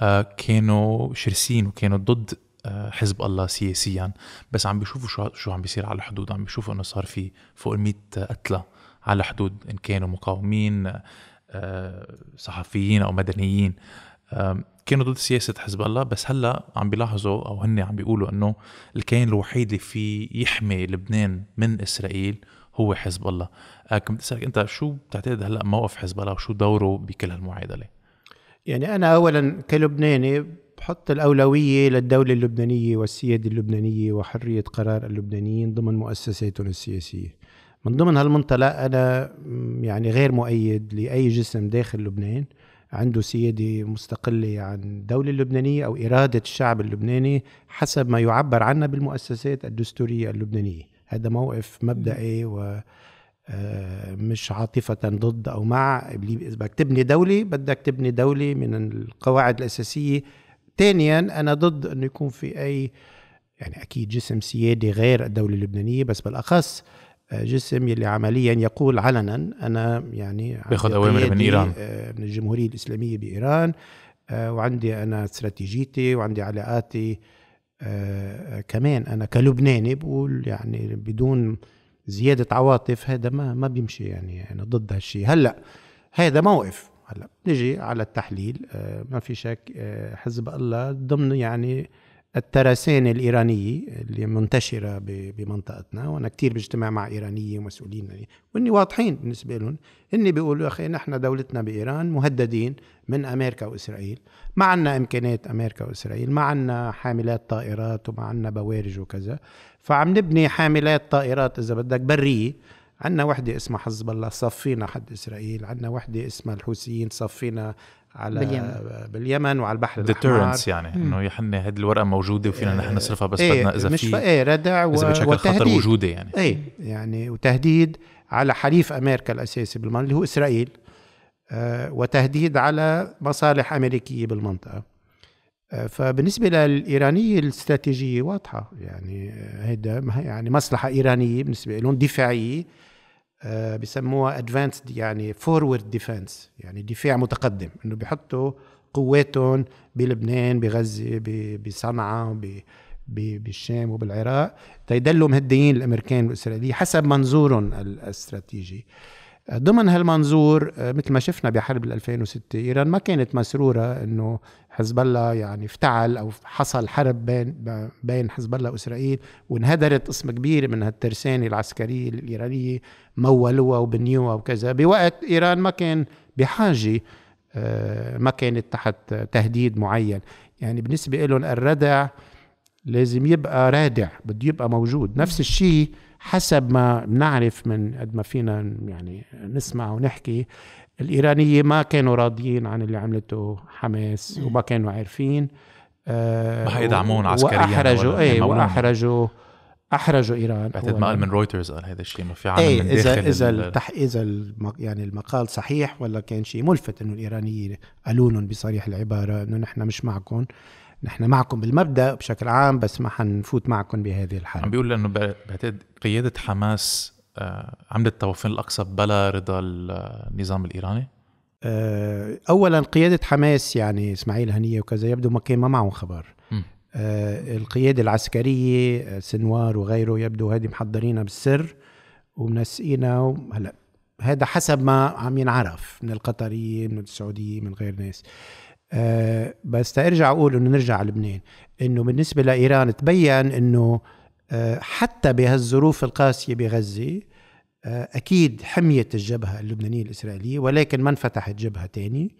أه كانوا شرسين وكانوا ضد أه، حزب الله سياسيا بس عم بيشوفوا شو شو عم بيصير على الحدود عم بيشوفوا انه صار في فوق ال 100 قتلى على حدود إن كانوا مقاومين آه، صحفيين أو مدنيين كانوا ضد سياسة حزب الله بس هلا عم بيلاحظوا أو هن عم بيقولوا إنه الكيان الوحيد اللي فيه يحمي لبنان من إسرائيل هو حزب الله آه، كنت أسألك أنت شو بتعتقد هلا موقف حزب الله وشو دوره بكل هالمعادلة؟ يعني أنا أولا كلبناني بحط الأولوية للدولة اللبنانية والسيادة اللبنانية وحرية قرار اللبنانيين ضمن مؤسساتهم السياسية من ضمن هالمنطلق أنا يعني غير مؤيد لأي جسم داخل لبنان عنده سيادة مستقلة عن الدولة اللبنانية أو إرادة الشعب اللبناني حسب ما يعبر عنها بالمؤسسات الدستورية اللبنانية هذا موقف مبدئي و آه، مش عاطفة ضد أو مع إذا بدك تبني دولة بدك تبني دولة من القواعد الأساسية ثانيا أنا ضد أنه يكون في أي يعني أكيد جسم سيادي غير الدولة اللبنانية بس بالأخص جسم يلي عمليا يقول علنا انا يعني بياخذ اوامر من ايران آه، من الجمهوريه الاسلاميه بايران آه، وعندي انا استراتيجيتي وعندي علاقاتي آه، كمان انا كلبناني بقول يعني بدون زياده عواطف هذا ما ما بيمشي يعني انا ضد هالشيء هلا هذا موقف هلا نجي على التحليل ما في شك حزب الله ضمن يعني الترسانة الإيرانية اللي منتشرة بمنطقتنا وأنا كتير بجتمع مع إيرانية ومسؤولين وإني واضحين بالنسبة لهم إني بيقولوا أخي نحن دولتنا بإيران مهددين من أمريكا وإسرائيل ما عنا إمكانيات أمريكا وإسرائيل ما عنا حاملات طائرات وما عنا بوارج وكذا فعم نبني حاملات طائرات إذا بدك برية عندنا وحدة اسمها حزب الله صفينا حد إسرائيل عندنا وحدة اسمها الحوثيين صفينا على باليمن, باليمن وعلى البحر ديتيرنس يعني انه يحن هذه الورقه موجوده وفينا آه، نحن نصرفها بس ايه بدنا اذا مش في ايه ردع و... اذا بشكل وتهديد. خطر وجودي يعني ايه يعني وتهديد على حليف امريكا الاساسي بالمنطقه اللي هو اسرائيل آه وتهديد على مصالح امريكيه بالمنطقه آه فبالنسبه للايرانيه الاستراتيجيه واضحه يعني آه، هيدا يعني مصلحه ايرانيه بالنسبه لهم دفاعيه آه، بسموها ادفانسد يعني فورورد ديفنس يعني دفاع متقدم انه بيحطوا قواتهم بلبنان بغزه بصنعاء بالشام وبالعراق تيدلوا مهديين الامريكان والاسرائيليين حسب منظورهم الاستراتيجي ضمن هالمنظور آه، مثل ما شفنا بحرب 2006 ايران ما كانت مسروره انه حزب الله يعني افتعل او حصل حرب بين بين حزب الله واسرائيل وانهدرت قسم كبير من هالترسانه العسكريه الايرانيه مولوها وبنيوها وكذا بوقت ايران ما كان بحاجه آه، ما كانت تحت تهديد معين يعني بالنسبه لهم الردع لازم يبقى رادع بده يبقى موجود نفس الشيء حسب ما بنعرف من قد ما فينا يعني نسمع ونحكي الإيرانية ما كانوا راضيين عن اللي عملته حماس وما كانوا عارفين آه ما يدعمون عسكريا وأحرجوا يعني ايه وأحرجوا احرجوا ايران بعتقد ما قال من رويترز قال هذا الشيء انه في عالم أي من داخل اذا اذا اذا يعني المقال صحيح ولا كان شيء ملفت انه الايرانيين قالوا لهم بصريح العباره انه نحن مش معكم نحن معكم بالمبدا بشكل عام بس ما حنفوت معكم بهذه الحاله عم بيقول لانه بعتقد قياده حماس آه، عملت توفين الاقصى بلا رضا النظام الايراني آه، اولا قياده حماس يعني اسماعيل هنيه وكذا يبدو ما كان ما معهم خبر آه، القيادة العسكرية سنوار وغيره يبدو هذه محضرينا بالسر ومنسقينا هلا هذا حسب ما عم ينعرف من القطريين من السعودية من غير ناس آه، بس ترجع اقول انه نرجع على لبنان انه بالنسبه لايران تبين انه آه، حتى بهالظروف القاسيه بغزه آه، اكيد حميت الجبهه اللبنانيه الاسرائيليه ولكن ما انفتحت جبهه تاني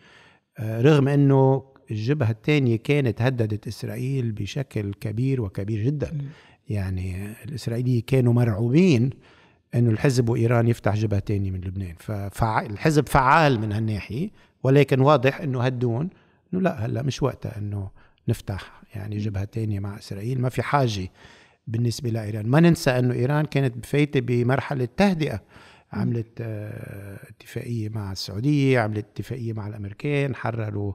رغم انه الجبهه الثانيه كانت هددت اسرائيل بشكل كبير وكبير جدا يعني الاسرائيليين كانوا مرعوبين انه الحزب وايران يفتح جبهه تانية من لبنان فالحزب فعال من هالناحيه ولكن واضح انه هدون انه لا هلا مش وقتها انه نفتح يعني جبهه ثانيه مع اسرائيل ما في حاجه بالنسبه لايران ما ننسى انه ايران كانت فايته بمرحله تهدئه عملت آه، اتفاقيه مع السعوديه عملت اتفاقيه مع الامريكان حرروا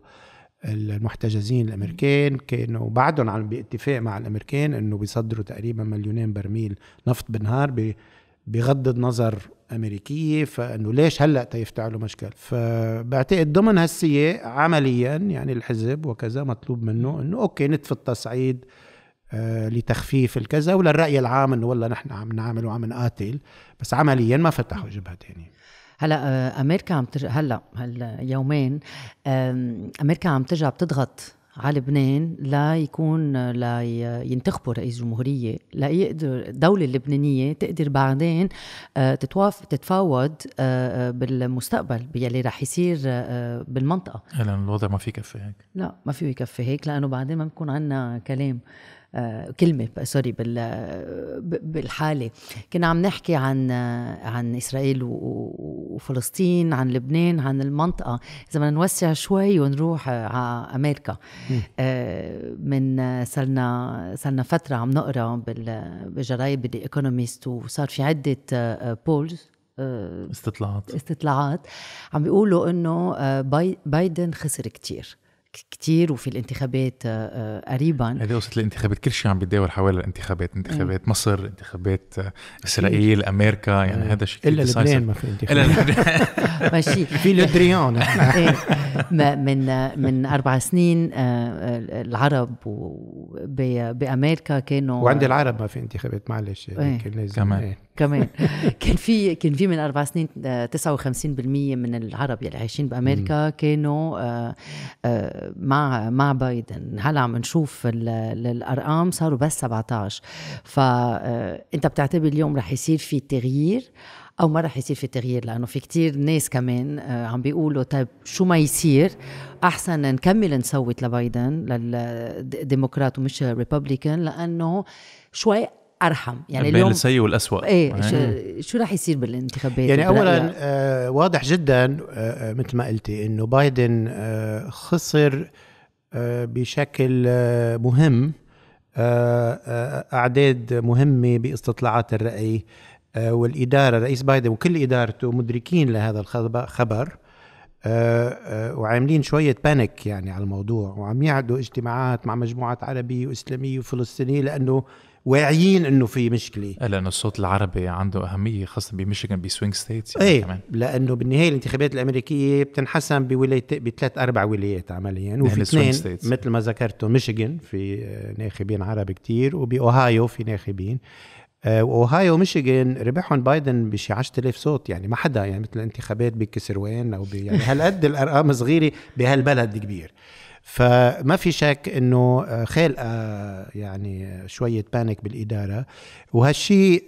المحتجزين الامريكان كانوا بعدهم عم باتفاق مع الامريكان انه بيصدروا تقريبا مليونين برميل نفط بالنهار بغض النظر أمريكية فأنه ليش هلأ تيفتح له مشكل فبعتقد ضمن هالسياق عمليا يعني الحزب وكذا مطلوب منه أنه أوكي نتف التصعيد آه لتخفيف الكذا وللرأي العام أنه والله نحن عم نعمل وعم نقاتل بس عمليا ما فتحوا جبهة تانية هلا آه، امريكا عم ترجع هلا هلا يومين امريكا عم ترجع بتضغط على لبنان لا يكون لا ينتخبوا رئيس جمهورية لا يقدر الدولة اللبنانية تقدر بعدين آه، تتواف تتفاوض آه، آه، بالمستقبل يلي رح يصير بالمنطقة لأن الوضع ما في كفي هيك لا ما في يكفي هيك لأنه بعدين ما بيكون عنا كلام كلمه سوري بالحاله كنا عم نحكي عن عن اسرائيل وفلسطين عن لبنان عن المنطقه اذا بدنا نوسع شوي ونروح على امريكا آه، من صرنا صرنا فتره عم نقرا بالجرايد بدي ايكونوميست وصار في عده بولز آه، آه، استطلاعات استطلاعات عم بيقولوا انه بايدن خسر كتير كتير وفي الانتخابات آه، آه، قريبا هذه قصه الانتخابات كل شيء عم بيتداول حوالي الانتخابات انتخابات م. مصر انتخابات آه، اسرائيل امريكا يعني م. هذا شيء الا لبنان ما في انتخابات ماشي في لودريان إيه. من من اربع سنين العرب بامريكا كانوا وعند العرب ما في انتخابات معلش إيه. كمان إيه. كمان كان في كان في من اربع سنين 59% آه، من العرب اللي يعني عايشين بامريكا كانوا آه، آه، مع مع بايدن هلا عم نشوف الارقام صاروا بس 17 فانت بتعتبر اليوم رح يصير في تغيير او ما رح يصير في تغيير لانه في كتير ناس كمان عم بيقولوا طيب شو ما يصير احسن نكمل نصوت لبايدن للديمقراط ومش ريببليكان لانه شوي ارحم يعني اليوم السيء والاسوء ايه يعني. شو راح يصير بالانتخابات يعني اولا آه واضح جدا آه،, آه مثل ما قلتي انه بايدن آه خسر آه بشكل آه مهم آه،, آه اعداد مهمه باستطلاعات الراي آه والاداره رئيس بايدن وكل ادارته مدركين لهذا الخبر آه، وعاملين شوية بانيك يعني على الموضوع وعم يعدوا اجتماعات مع مجموعات عربية وإسلامية وفلسطينية لأنه واعيين انه في مشكله إيه، لانه الصوت العربي عنده اهميه خاصه بميشيغان بسوينج ستيتس يعني ايه كمان. لانه بالنهايه الانتخابات الامريكيه بتنحسم بولايات بثلاث اربع ولايات عمليا يعني وفي اثنين مثل ما ذكرتوا ميشيغان في آه، ناخبين عرب كتير وباوهايو في ناخبين آه، واوهايو وميشيغان ربحهم بايدن بشي 10000 صوت يعني ما حدا يعني مثل الانتخابات بكسروان او يعني هالقد الارقام صغيره بهالبلد كبير فما في شك انه خلقه آه، آه، يعني آه، شويه بانيك بالاداره وهالشيء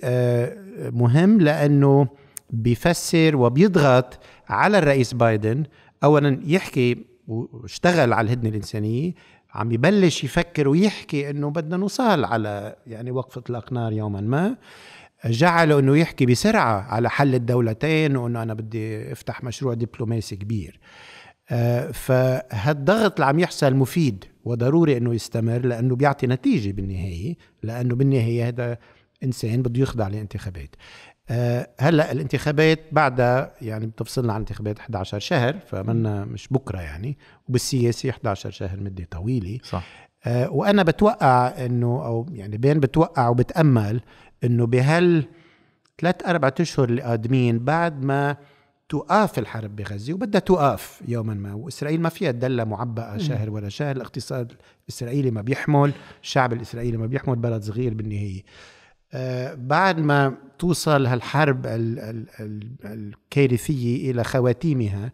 مهم لانه بيفسر وبيضغط على الرئيس بايدن اولا يحكي واشتغل على الهدنه الانسانيه عم يبلش يفكر ويحكي انه بدنا نوصل على يعني وقف اطلاق نار يوما ما جعله انه يحكي بسرعه على حل الدولتين وانه انا بدي افتح مشروع دبلوماسي كبير فهالضغط اللي عم يحصل مفيد وضروري انه يستمر لانه بيعطي نتيجه بالنهايه لانه بالنهايه هذا انسان بده يخضع لانتخابات آه، هلا الانتخابات بعدها يعني بتفصلنا عن الانتخابات 11 شهر فمنا مش بكره يعني وبالسياسه 11 شهر مده طويله صح آه، وانا بتوقع انه او يعني بين بتوقع وبتامل انه بهال ثلاث اربع اشهر اللي قادمين بعد ما توقف الحرب بغزة وبدها توقف يوما ما وإسرائيل ما فيها دلة معبأة شهر ولا شهر الاقتصاد الإسرائيلي ما بيحمل الشعب الإسرائيلي ما بيحمل بلد صغير بالنهاية آه، بعد ما توصل هالحرب الكارثية إلى خواتيمها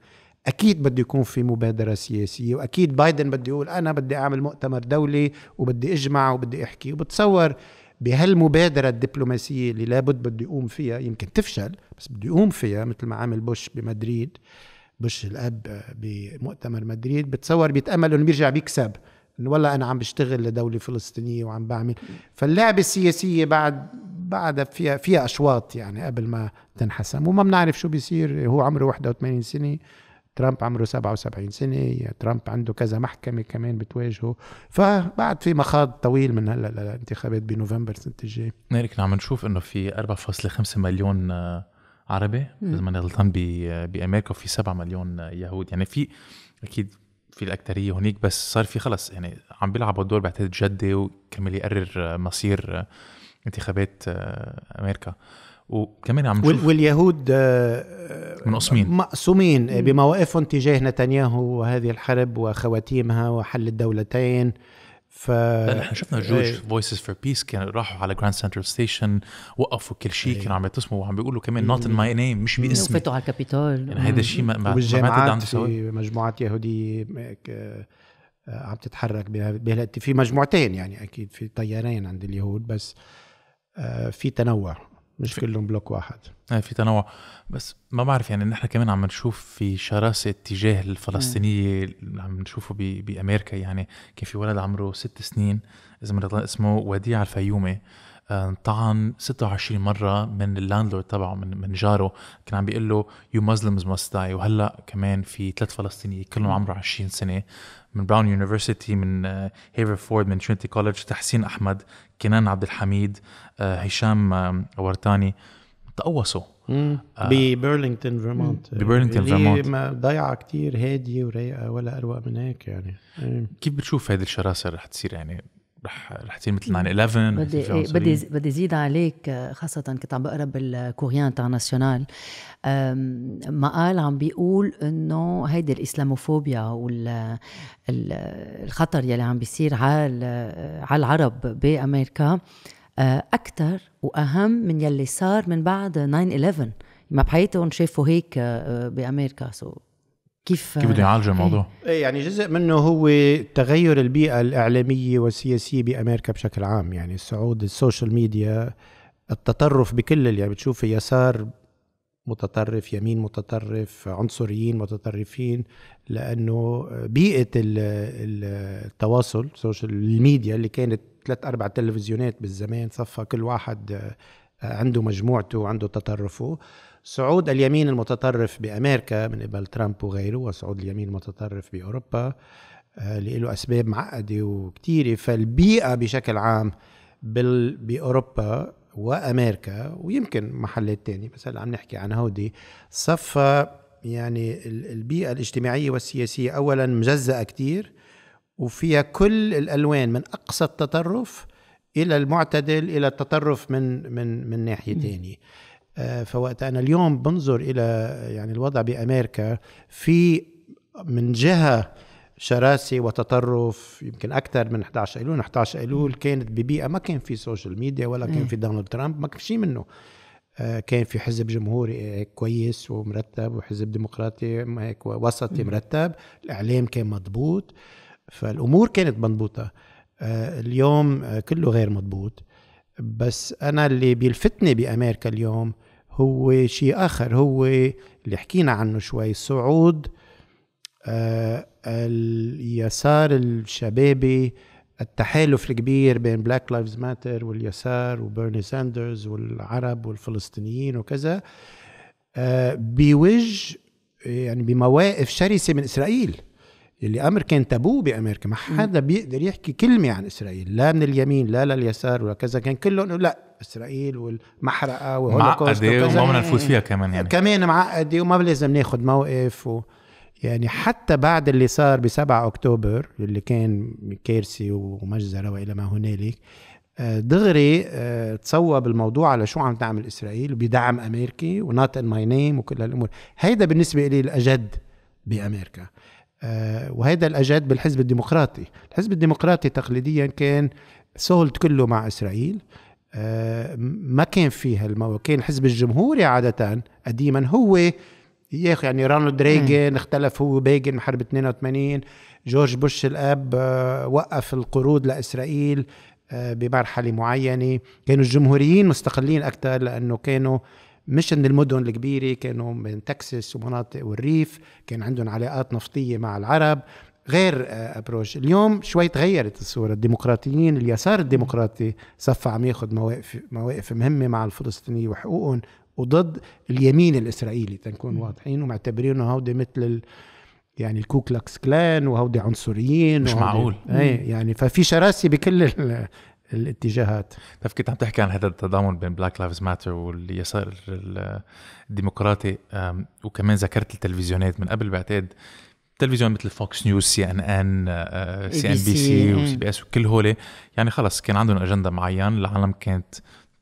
اكيد بده يكون في مبادره سياسيه واكيد بايدن بده يقول انا بدي اعمل مؤتمر دولي وبدي اجمع وبدي احكي وبتصور بهالمبادره الدبلوماسيه اللي لابد بده يقوم فيها يمكن تفشل بس بده يقوم فيها مثل ما عمل بوش بمدريد بوش الاب بمؤتمر مدريد بتصور بيتامل انه بيرجع بيكسب انه والله انا عم بشتغل لدوله فلسطينيه وعم بعمل فاللعبه السياسيه بعد بعدها فيها فيها اشواط يعني قبل ما تنحسم وما بنعرف شو بيصير هو عمره 81 سنه ترامب عمره 77 سنة ترامب عنده كذا محكمة كمان بتواجهه فبعد في مخاض طويل من هلا للانتخابات بنوفمبر السنة الجاية نحن عم نشوف انه في 4.5 مليون آه، عربي اذا ما غلطان آه، بامريكا وفي 7 مليون آه، يهود يعني في اكيد في الاكثريه هناك بس صار في خلص يعني عم بيلعبوا الدور بعتقد جدي وكمل يقرر مصير انتخابات امريكا وكمان عم نشوف واليهود آه، منقسمين مقسومين بمواقفهم تجاه نتنياهو وهذه الحرب وخواتيمها وحل الدولتين ف احنا شفنا جورج فويسز فور بيس كانوا راحوا على جراند سنترال ستيشن وقفوا كل شيء إيه. كانوا عم يتصموا وعم بيقولوا كمان نوت ان ماي نيم مش باسمي وفتوا على الكابيتول يعني هذا الشيء ما ما ما في مجموعات يهوديه آه، عم تتحرك في مجموعتين يعني اكيد في تيارين عند اليهود بس آه، في تنوع مش كلهم بلوك واحد آه في تنوع بس ما بعرف يعني نحن كمان عم نشوف في شراسه تجاه الفلسطينيه عم نشوفه بامريكا يعني كان في ولد عمره ست سنين اذا ما اسمه وديع الفيومي آه، طعن 26 مره من اللاندلورد تبعه من من جاره كان عم بيقول له يو مسلمز ماست داي وهلا كمان في ثلاث فلسطينيه كلهم عمرهم 20 سنه من براون يونيفرسيتي من هيفر آه، فورد من ترينتي كولج تحسين احمد كنان عبد الحميد آه، هشام آه، ورتاني تقوصوا آه، ببرلينغتون فيرمونت ببرلينغتون فيرمونت ضيعه كتير هاديه ورايقه ولا اروق من هيك يعني إيه. كيف بتشوف هذه الشراسه رح تصير يعني رح رح تصير مثل 9 11 بدي إيه، بدي بدي زيد عليك آه، خاصه كنت عم بقرا بالكوريان تاع ناسيونال مقال عم بيقول انه هيدي الاسلاموفوبيا والخطر يلي عم بيصير على آه، على العرب بامريكا آه، اكثر واهم من يلي صار من بعد 9 11 ما بحياتهم شافوا هيك بامريكا سو كيف كيف بده يعالجوا إيه. الموضوع؟ ايه يعني جزء منه هو تغير البيئه الاعلاميه والسياسيه بامريكا بشكل عام يعني صعود السوشيال ميديا التطرف بكل اللي يعني بتشوف يسار متطرف يمين متطرف عنصريين متطرفين لانه بيئه التواصل سوشيال الميديا اللي كانت ثلاث اربع تلفزيونات بالزمان صفى كل واحد آه، عنده مجموعته وعنده تطرفه صعود اليمين المتطرف بأمريكا من قبل ترامب وغيره وصعود اليمين المتطرف بأوروبا اللي آه، له أسباب معقدة وكثيره فالبيئة بشكل عام بال... بأوروبا وأمريكا ويمكن محلات تانية بس هلا عم نحكي عن هودي صفى يعني البيئة الاجتماعية والسياسية أولا مجزأة كتير وفيها كل الألوان من أقصى التطرف إلى المعتدل إلى التطرف من من من ناحية تانية آه، فوقت أنا اليوم بنظر إلى يعني الوضع بأمريكا في من جهة شراسة وتطرف يمكن أكثر من 11 أيلول 11 أيلول كانت ببيئة ما كان في سوشيال ميديا ولا كان في دونالد ترامب ما كان في شيء منه آه، كان في حزب جمهوري آه، كويس ومرتب وحزب ديمقراطي هيك وسطي مرتب الإعلام كان مضبوط فالأمور كانت مضبوطة اليوم كله غير مضبوط بس أنا اللي بيلفتني بأمريكا اليوم هو شيء آخر هو اللي حكينا عنه شوي صعود آه، اليسار الشبابي التحالف الكبير بين بلاك لايفز ماتر واليسار وبيرني ساندرز والعرب والفلسطينيين وكذا آه، بوجه يعني بمواقف شرسه من اسرائيل اللي امر كان تابوه بامريكا ما حدا بيقدر يحكي كلمه عن اسرائيل لا من اليمين لا لليسار ولا كذا كان كلهم لا اسرائيل والمحرقه والهولوكوست معقده إيه؟ وما بدنا نفوت فيها كمان يعني كمان معقده إيه؟ وما لازم ناخذ موقف و... يعني حتى بعد اللي صار ب 7 اكتوبر اللي كان كارثه ومجزره والى ما هنالك آه، دغري آه، تصوب الموضوع على شو عم تعمل اسرائيل بدعم امريكي ونات ان ماي نيم وكل هالامور هيدا بالنسبه لي الاجد بامريكا آه، وهذا الأجاد بالحزب الديمقراطي الحزب الديمقراطي تقليديا كان سولد كله مع إسرائيل آه، ما كان فيها المو... كان الحزب الجمهوري عادة قديما هو يعني رونالد ريغن اختلف هو بيغن حرب 82 جورج بوش الاب آه، وقف القروض لاسرائيل بمرحله معينه كانوا الجمهوريين مستقلين اكثر لانه كانوا مش ان المدن الكبيره كانوا من تكساس ومناطق والريف كان عندهم علاقات نفطيه مع العرب غير آه، ابروش اليوم شوي تغيرت الصوره الديمقراطيين اليسار الديمقراطي صفى عم ياخذ مواقف مواقف مهمه مع الفلسطينيين وحقوقهم وضد اليمين الاسرائيلي تنكون واضحين ومعتبرينه هودي مثل ال... يعني الكوكلاكس كلان وهودي عنصريين مش معقول ايه يعني ففي شراسه بكل الاتجاهات طيب كنت عم تحكي عن هذا التضامن بين بلاك لايفز ماتر واليسار الديمقراطي وكمان ذكرت التلفزيونات من قبل بعتقد تلفزيون مثل فوكس نيوز سي ان ان سي ان بي سي وسي بي اس وكل هول يعني خلص كان عندهم اجنده معين العالم كانت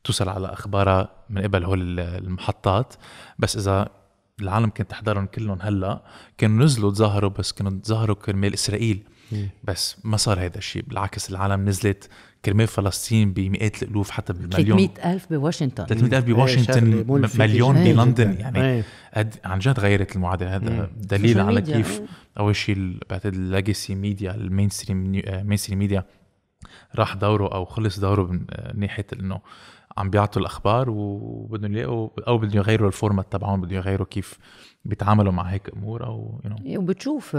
توصل على اخبارها من قبل هول المحطات بس اذا العالم كانت تحضرهم كلهم هلا كانوا نزلوا تظاهروا بس كانوا تظاهروا كرمال اسرائيل بس ما صار هذا الشيء بالعكس العالم نزلت كرمال فلسطين بمئات الالوف حتى بالمليون 300 الف بواشنطن 300 الف بواشنطن مليون بلندن يعني قد عن جد غيرت المعادله هذا دليل على كيف اول شيء بعتقد الليجاسي ميديا المين ستريم ميديا راح دوره او خلص دوره من آه، ناحيه انه عم بيعطوا الاخبار وبدهم يلاقوا او بدهم يغيروا الفورمات تبعهم بدهم يغيروا كيف بيتعاملوا مع هيك امور او you know. إيه، وبتشوف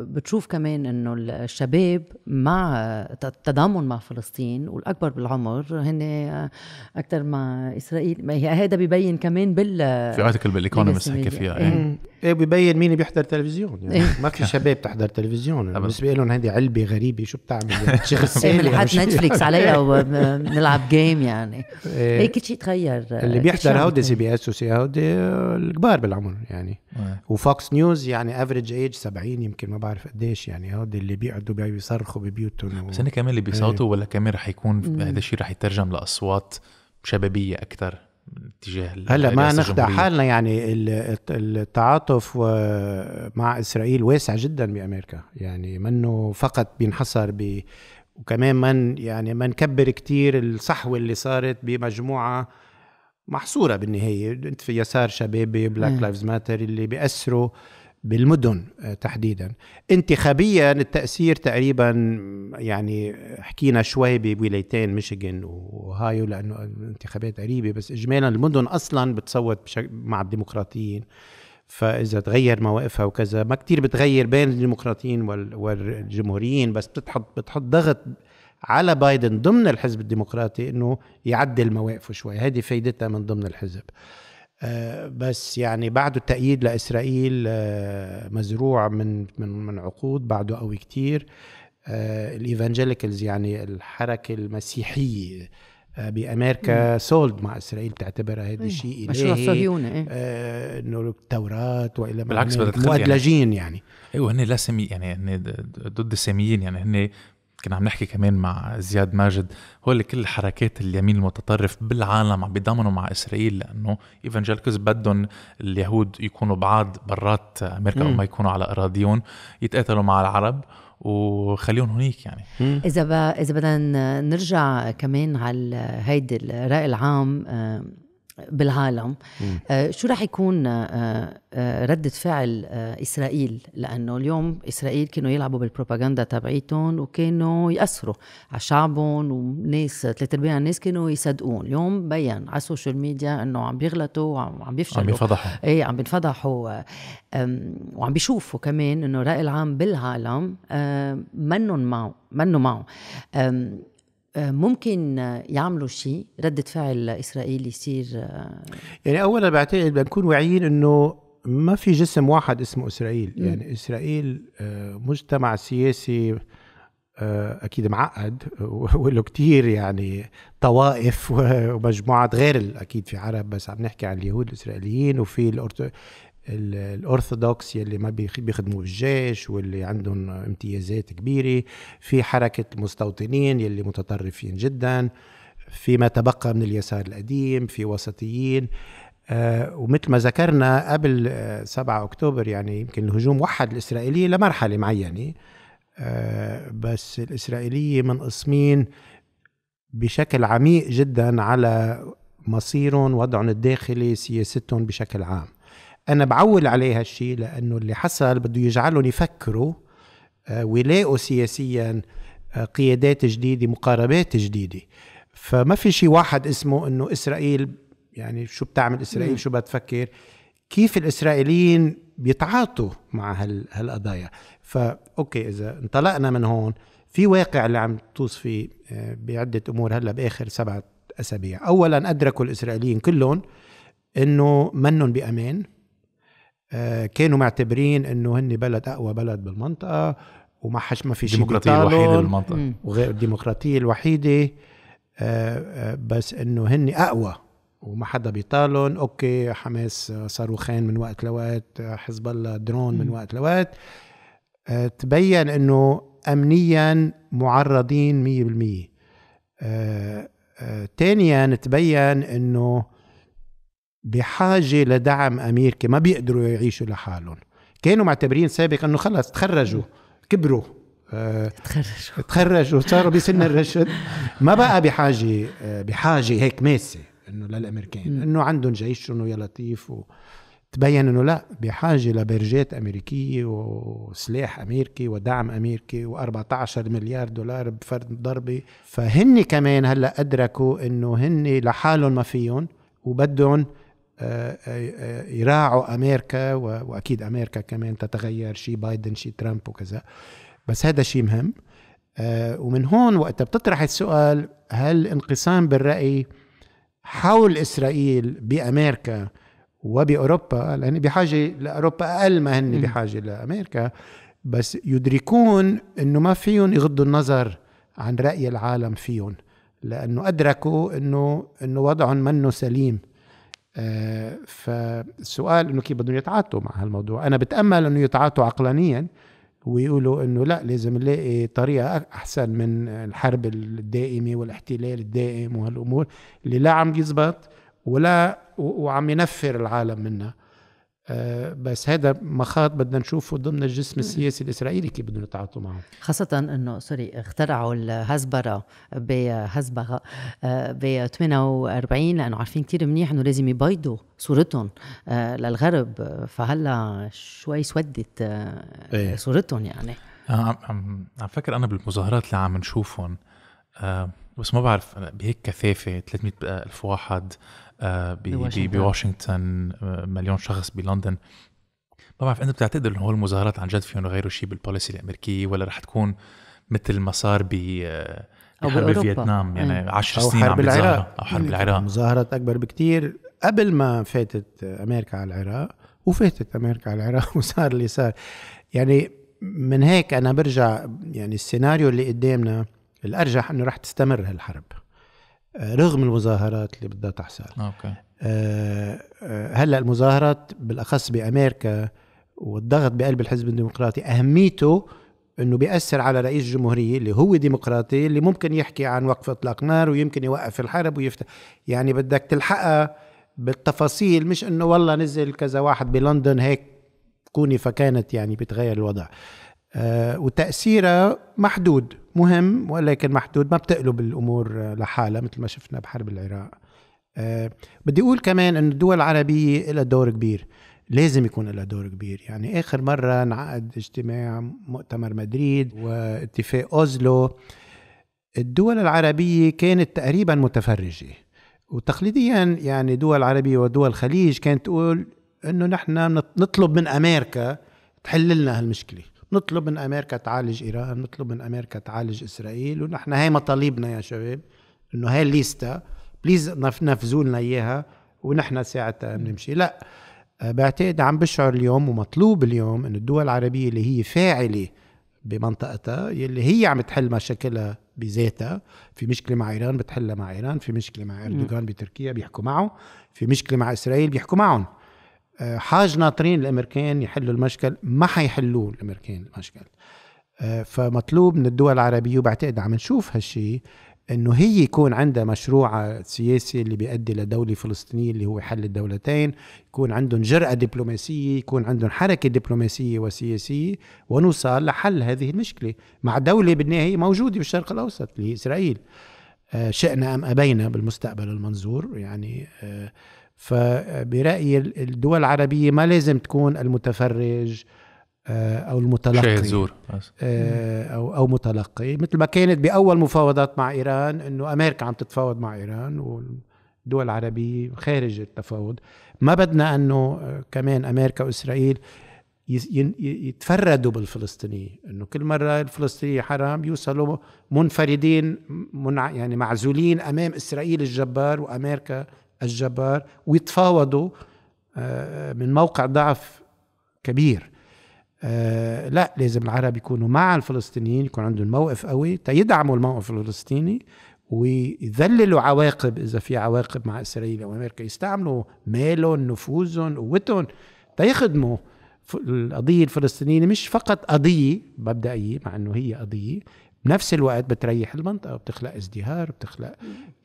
بتشوف كمان انه الشباب مع التضامن مع فلسطين والاكبر بالعمر هن اكثر مع اسرائيل هذا ببين كمان بال في ارتكل بالايكونومست حكى فيها إيه. إيه. ايه ببين مين بيحضر تلفزيون يعني إيه. ما في شباب بتحضر تلفزيون بالنسبه لهم هذه علبه غريبه شو بتعمل يعني شخص إيه، من يعني حد نتفليكس عليها ونلعب جيم يعني ايه كل شيء تغير اللي بيحضر هودي سي بي اس وسي هودي الكبار بالعمر يعني إيه. وفوكس نيوز يعني افريج ايج 70 يمكن ما بعرف قديش يعني هودي اللي بيقعدوا بيصرخوا ببيوتهم بس هن كمان اللي بيصوتوا ولا كمان رح يكون هذا الشيء رح يترجم لاصوات شبابيه اكثر من اتجاه هلا ما نخدع حالنا يعني التعاطف مع اسرائيل واسع جدا بامريكا يعني منه فقط بينحصر ب وكمان من يعني ما نكبر كثير الصحوه اللي صارت بمجموعه محصوره بالنهايه انت في يسار شبابي بلاك لايفز ماتر اللي بياثروا بالمدن آه، تحديدا انتخابيا التأثير تقريبا يعني حكينا شوي بولايتين ميشيغان وهايو لأنه الانتخابات قريبة بس إجمالا المدن أصلا بتصوت مع الديمقراطيين فاذا تغير مواقفها وكذا ما كتير بتغير بين الديمقراطيين والجمهوريين بس بتحط بتحط ضغط على بايدن ضمن الحزب الديمقراطي انه يعدل مواقفه شوي هذه فايدتها من ضمن الحزب آه، بس يعني بعده التأييد لإسرائيل آه، مزروع من من من عقود بعده قوي كتير آه، الإيفانجيليكالز يعني الحركة المسيحية بامريكا سولد مع اسرائيل بتعتبرها هذا الشيء الهي مشروع صهيوني ايه آه انه التوراه والى ما بالعكس يعني. مؤدلجين يعني, يعني. ايوه هن لا سمي يعني هن ضد الساميين يعني هن كنا عم نحكي كمان مع زياد ماجد هول كل حركات اليمين المتطرف بالعالم عم بيضمنوا مع اسرائيل لانه ايفانجيلكوز بدهم اليهود يكونوا بعاد برات امريكا او وما يكونوا على اراضيهم يتقاتلوا مع العرب وخليهم هنيك يعني اذا اذا بدنا نرجع كمان على هيدي الراي العام بالعالم آه، شو راح يكون آه، آه، ردة فعل إسرائيل لأنه اليوم إسرائيل كانوا يلعبوا بالبروباغندا تبعيتهم وكانوا يأثروا على شعبهم وناس ثلاث أرباع الناس كانوا يصدقون اليوم بين على السوشيال ميديا أنه عم بيغلطوا وعم بيفشلوا عم بينفضحوا إيه عم بينفضحوا وعم بيشوفوا كمان أنه الرأي العام بالعالم منن معه منه معه آه، ممكن يعملوا شيء ردة فعل إسرائيل يصير آه، يعني أولا بعتقد بنكون واعيين أنه ما في جسم واحد اسمه إسرائيل م. يعني إسرائيل آه، مجتمع سياسي اكيد معقد وله كتير يعني طوائف ومجموعات غير اكيد في عرب بس عم نحكي عن اليهود الاسرائيليين وفي الأرثوذكس يلي ما بيخدموا بالجيش الجيش واللي عندهم امتيازات كبيرة في حركة المستوطنين يلي متطرفين جدا في ما تبقى من اليسار القديم في وسطيين آه، ومثل ما ذكرنا قبل 7 آه، أكتوبر يعني يمكن الهجوم وحد الإسرائيلية لمرحلة معينة آه، بس الإسرائيلية منقسمين بشكل عميق جدا على مصيرهم وضعهم الداخلي سياستهم بشكل عام انا بعول عليه هالشيء لانه اللي حصل بده يجعلهم يفكروا آه، ويلاقوا سياسيا آه، قيادات جديده مقاربات جديده فما في شيء واحد اسمه انه اسرائيل يعني شو بتعمل اسرائيل شو بتفكر كيف الاسرائيليين بيتعاطوا مع هال هالقضايا فا اوكي اذا انطلقنا من هون في واقع اللي عم توصفي آه، بعده امور هلا باخر سبعه اسابيع اولا ادركوا الاسرائيليين كلهم انه منهم بامان آه، كانوا معتبرين انه هن بلد اقوى بلد بالمنطقه وما حش ما في شيء الديمقراطيه الوحيده بالمنطقه وغير الديمقراطيه الوحيده آه، آه، بس انه هن اقوى وما حدا بيطالن اوكي حماس صاروخين من وقت لوقت حزب الله درون من وقت لوقت تبين انه امنيا معرضين 100% ثانيا تبين انه بحاجة لدعم أمريكي ما بيقدروا يعيشوا لحالهم كانوا معتبرين سابق أنه خلص تخرجوا كبروا آه، تخرجوا تخرجوا صاروا بسن الرشد ما بقى بحاجة آه، بحاجة هيك ماسة انه للامريكان انه عندهم جيش أنه يا لطيف و... تبين انه لا بحاجه لبرجات امريكيه وسلاح امريكي ودعم امريكي و14 مليار دولار بفرد ضربه فهن كمان هلا ادركوا انه هن لحالهم ما فيهم وبدهم يراعوا امريكا واكيد امريكا كمان تتغير شي بايدن شي ترامب وكذا بس هذا شيء مهم آه، ومن هون وقت بتطرح السؤال هل الانقسام بالراي حول اسرائيل بامريكا وباوروبا لان بحاجه لاوروبا اقل ما هن بحاجه لامريكا بس يدركون انه ما فيهم يغضوا النظر عن راي العالم فيهم لانه ادركوا انه انه وضعهم منه سليم آه، فالسؤال انه كيف بدهم يتعاطوا مع هالموضوع انا بتامل انه يتعاطوا عقلانيا ويقولوا انه لا لازم نلاقي طريقه احسن من الحرب الدائمه والاحتلال الدائم وهالامور اللي لا عم يزبط ولا وعم ينفر العالم منها آه، بس هذا مخاط بدنا نشوفه ضمن الجسم السياسي الاسرائيلي كيف بدهم يتعاطوا معه خاصه انه سوري اخترعوا الهزبره بهزبغه ب 48 آه، لانه عارفين كثير منيح انه لازم يبيضوا صورتهم آه، للغرب فهلا شوي سودت إيه. صورتهم يعني عم عم فكر انا بالمظاهرات اللي عم نشوفهم بس ما بعرف بهيك كثافه 300 الف واحد آه، بواشنطن آه، مليون شخص بلندن ما بعرف انت بتعتقد انه هول المظاهرات عن جد فيهم يغيروا شيء بالبوليسي الامريكيه ولا رح تكون مثل ما صار ب حرب فيتنام يعني 10 إيه. سنين حرب عم العراق او حرب العراق مظاهرات اكبر بكتير قبل ما فاتت امريكا على العراق وفاتت امريكا على العراق وصار اللي صار يعني من هيك انا برجع يعني السيناريو اللي قدامنا الارجح انه رح تستمر هالحرب آه، رغم المظاهرات اللي بدها تحصل اوكي آه، آه، هلا المظاهرات بالاخص بامريكا والضغط بقلب الحزب الديمقراطي اهميته انه بياثر على رئيس الجمهوريه اللي هو ديمقراطي اللي ممكن يحكي عن وقف اطلاق نار ويمكن يوقف الحرب ويفتح يعني بدك تلحقها بالتفاصيل مش انه والله نزل كذا واحد بلندن هيك كوني فكانت يعني بتغير الوضع آه، وتأثيرها محدود مهم ولكن محدود ما بتقلب الأمور آه، لحالها مثل ما شفنا بحرب العراق آه، بدي أقول كمان أن الدول العربية لها دور كبير لازم يكون لها دور كبير يعني آخر مرة انعقد اجتماع مؤتمر مدريد واتفاق أوزلو الدول العربية كانت تقريبا متفرجة وتقليديا يعني دول عربية ودول الخليج كانت تقول انه نحن نطلب من امريكا تحل لنا هالمشكله نطلب من امريكا تعالج ايران نطلب من امريكا تعالج اسرائيل ونحن هاي مطالبنا يا شباب انه هاي الليستا بليز نفذوا لنا اياها ونحن ساعتها بنمشي لا بعتقد عم بشعر اليوم ومطلوب اليوم انه الدول العربيه اللي هي فاعله بمنطقتها يلي هي عم تحل مشاكلها بذاتها في مشكله مع ايران بتحلها مع ايران في مشكله مع اردوغان بتركيا بيحكوا معه في مشكله مع اسرائيل بيحكوا معهم آه، حاج ناطرين الامريكان يحلوا المشكل ما حيحلوه الامريكان المشكل آه، فمطلوب من الدول العربيه وبعتقد عم نشوف هالشيء انه هي يكون عندها مشروع سياسي اللي بيؤدي لدوله فلسطينيه اللي هو حل الدولتين، يكون عندهم جرأه دبلوماسيه، يكون عندهم حركه دبلوماسيه وسياسيه ونوصل لحل هذه المشكله مع دوله بالنهايه موجوده بالشرق الاوسط اللي هي اسرائيل. آه، شئنا ام ابينا بالمستقبل المنظور يعني آه فبرايي الدول العربيه ما لازم تكون المتفرج آه، او المتلقي شاهد زور آه، او او متلقي مثل ما كانت باول مفاوضات مع ايران انه امريكا عم تتفاوض مع ايران والدول العربيه خارج التفاوض ما بدنا انه آه، كمان امريكا واسرائيل يتفردوا بالفلسطينيه انه كل مره الفلسطينيه حرام يوصلوا منفردين منع يعني معزولين امام اسرائيل الجبار وامريكا الجبار ويتفاوضوا آه، من موقع ضعف كبير آه، لا لازم العرب يكونوا مع الفلسطينيين يكون عندهم موقف قوي تيدعموا الموقف الفلسطيني ويذللوا عواقب اذا في عواقب مع اسرائيل او امريكا يستعملوا مالهم نفوذهم قوتهم تيخدموا القضيه الفلسطينيه مش فقط قضيه مبدئيه مع انه هي قضيه بنفس الوقت بتريح المنطقه بتخلق ازدهار بتخلق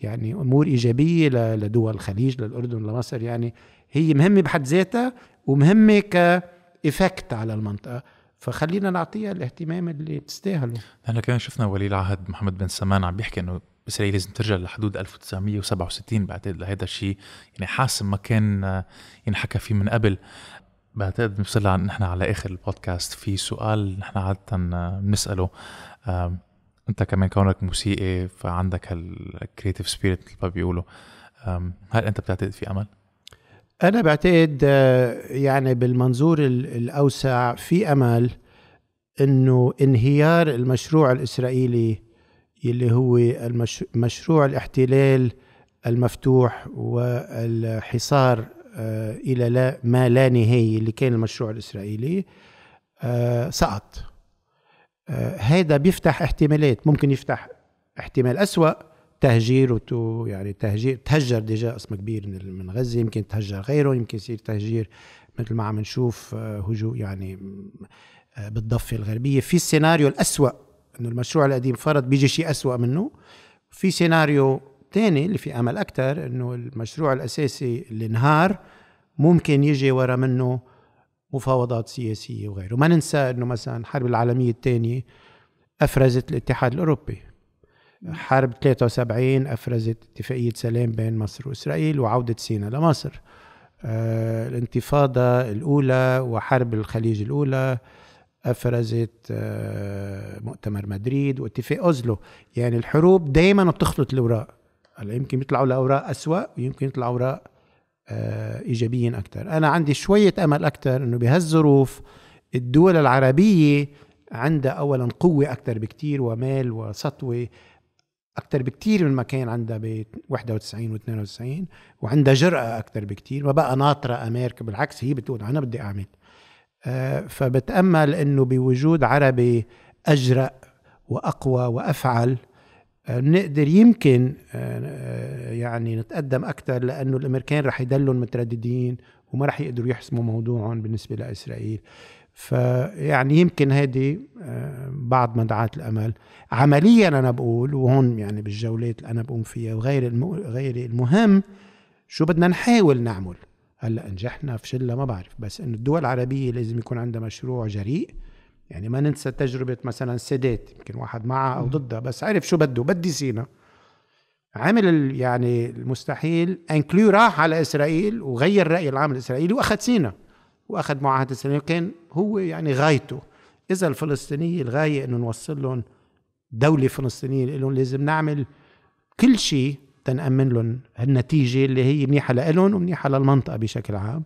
يعني امور ايجابيه لدول الخليج للاردن لمصر يعني هي مهمه بحد ذاتها ومهمه كإفكت على المنطقه فخلينا نعطيها الاهتمام اللي بتستاهله نحن كمان شفنا ولي العهد محمد بن سلمان عم بيحكي انه اسرائيل لازم ترجع لحدود 1967 بعتقد لهذا الشيء يعني حاسم ما كان آه، ينحكى فيه من قبل بعتقد بنوصل نحن على اخر البودكاست في سؤال نحن عاده آه، بنساله انت كمان كونك موسيقي فعندك الكريتيف سبيريت مثل ما بيقولوا هل انت بتعتقد في امل؟ انا بعتقد آه، يعني بالمنظور الاوسع في امل انه انهيار المشروع الاسرائيلي اللي هو مشروع الاحتلال المفتوح والحصار آه، الى ما لا نهايه اللي كان المشروع الاسرائيلي آه، سقط هيدا آه، بيفتح احتمالات ممكن يفتح احتمال أسوأ تهجير وتو يعني تهجير تهجر ديجا قسم كبير من غزه يمكن تهجر غيره يمكن يصير تهجير مثل ما عم نشوف آه، هجوم يعني آه، بالضفه الغربيه في السيناريو الأسوأ انه المشروع القديم فرض بيجي شيء أسوأ منه في سيناريو تاني اللي في امل اكثر انه المشروع الاساسي اللي انهار ممكن يجي ورا منه مفاوضات سياسية وغيره ما ننسى أنه مثلا الحرب العالمية الثانية أفرزت الاتحاد الأوروبي حرب 73 أفرزت اتفاقية سلام بين مصر وإسرائيل وعودة سينا لمصر آه، الانتفاضة الأولى وحرب الخليج الأولى أفرزت آه، مؤتمر مدريد واتفاق أوزلو يعني الحروب دايما بتخلط الأوراق هلا يمكن يطلعوا لأوراق أسوأ ويمكن يطلعوا أوراق آه، ايجابيين اكثر انا عندي شويه امل اكثر انه بهالظروف الدول العربيه عندها اولا قوه اكثر بكثير ومال وسطوه اكثر بكثير من ما كان عندها ب 91 و92 وعندها جرأة اكثر بكثير ما بقى ناطرة امريكا بالعكس هي بتقول انا بدي اعمل آه، فبتامل انه بوجود عربي اجرأ واقوى وافعل بنقدر يمكن آه، آه، يعني نتقدم اكثر لانه الامريكان رح يضلوا مترددين وما رح يقدروا يحسموا موضوعهم بالنسبه لاسرائيل فيعني يمكن هذه آه، بعض مدعات الامل عمليا انا بقول وهون يعني بالجولات اللي انا بقوم فيها وغير المو... غير المهم شو بدنا نحاول نعمل هلا نجحنا فشلنا ما بعرف بس انه الدول العربيه لازم يكون عندها مشروع جريء يعني ما ننسى تجربة مثلا سيدات يمكن واحد معه أو ضده بس عرف شو بده بدي سينا عمل يعني المستحيل انكلو راح على إسرائيل وغير رأي العام الإسرائيلي وأخذ سينا وأخذ معاهدة سينا وكان هو يعني غايته إذا الفلسطينية الغاية إنه نوصل لهم دولة فلسطينية لهم لازم نعمل كل شيء تنأمن لهم النتيجة اللي هي منيحة لهم ومنيحة للمنطقة بشكل عام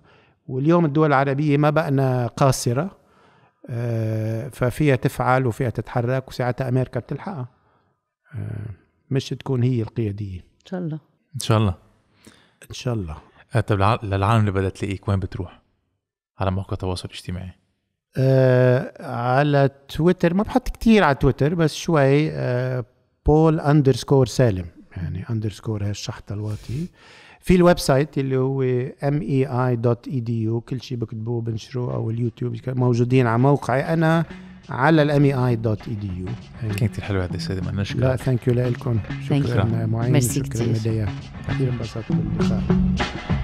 واليوم الدول العربية ما بقنا قاصرة آه، ففيها تفعل وفيها تتحرك وساعتها امريكا بتلحقها آه، مش تكون هي القياديه ان شاء الله ان شاء الله ان شاء الله آه، طب للعالم اللي بدها تلاقيك وين بتروح؟ على مواقع التواصل الاجتماعي آه على تويتر ما بحط كتير على تويتر بس شوي آه بول اندرسكور سالم يعني اندرسكور هالشحطه الواطي في الويب سايت اللي هو mei.edu كل شيء بكتبوه بنشروه او اليوتيوب موجودين على موقعي انا على الام اي اي اي دوت الامياي.edu كان كثير حلوه هذه السيدة ما نشكرك لا ثانك يو لكم شكرا معين شكرا ميرسي كثير كثير انبسطت باللقاء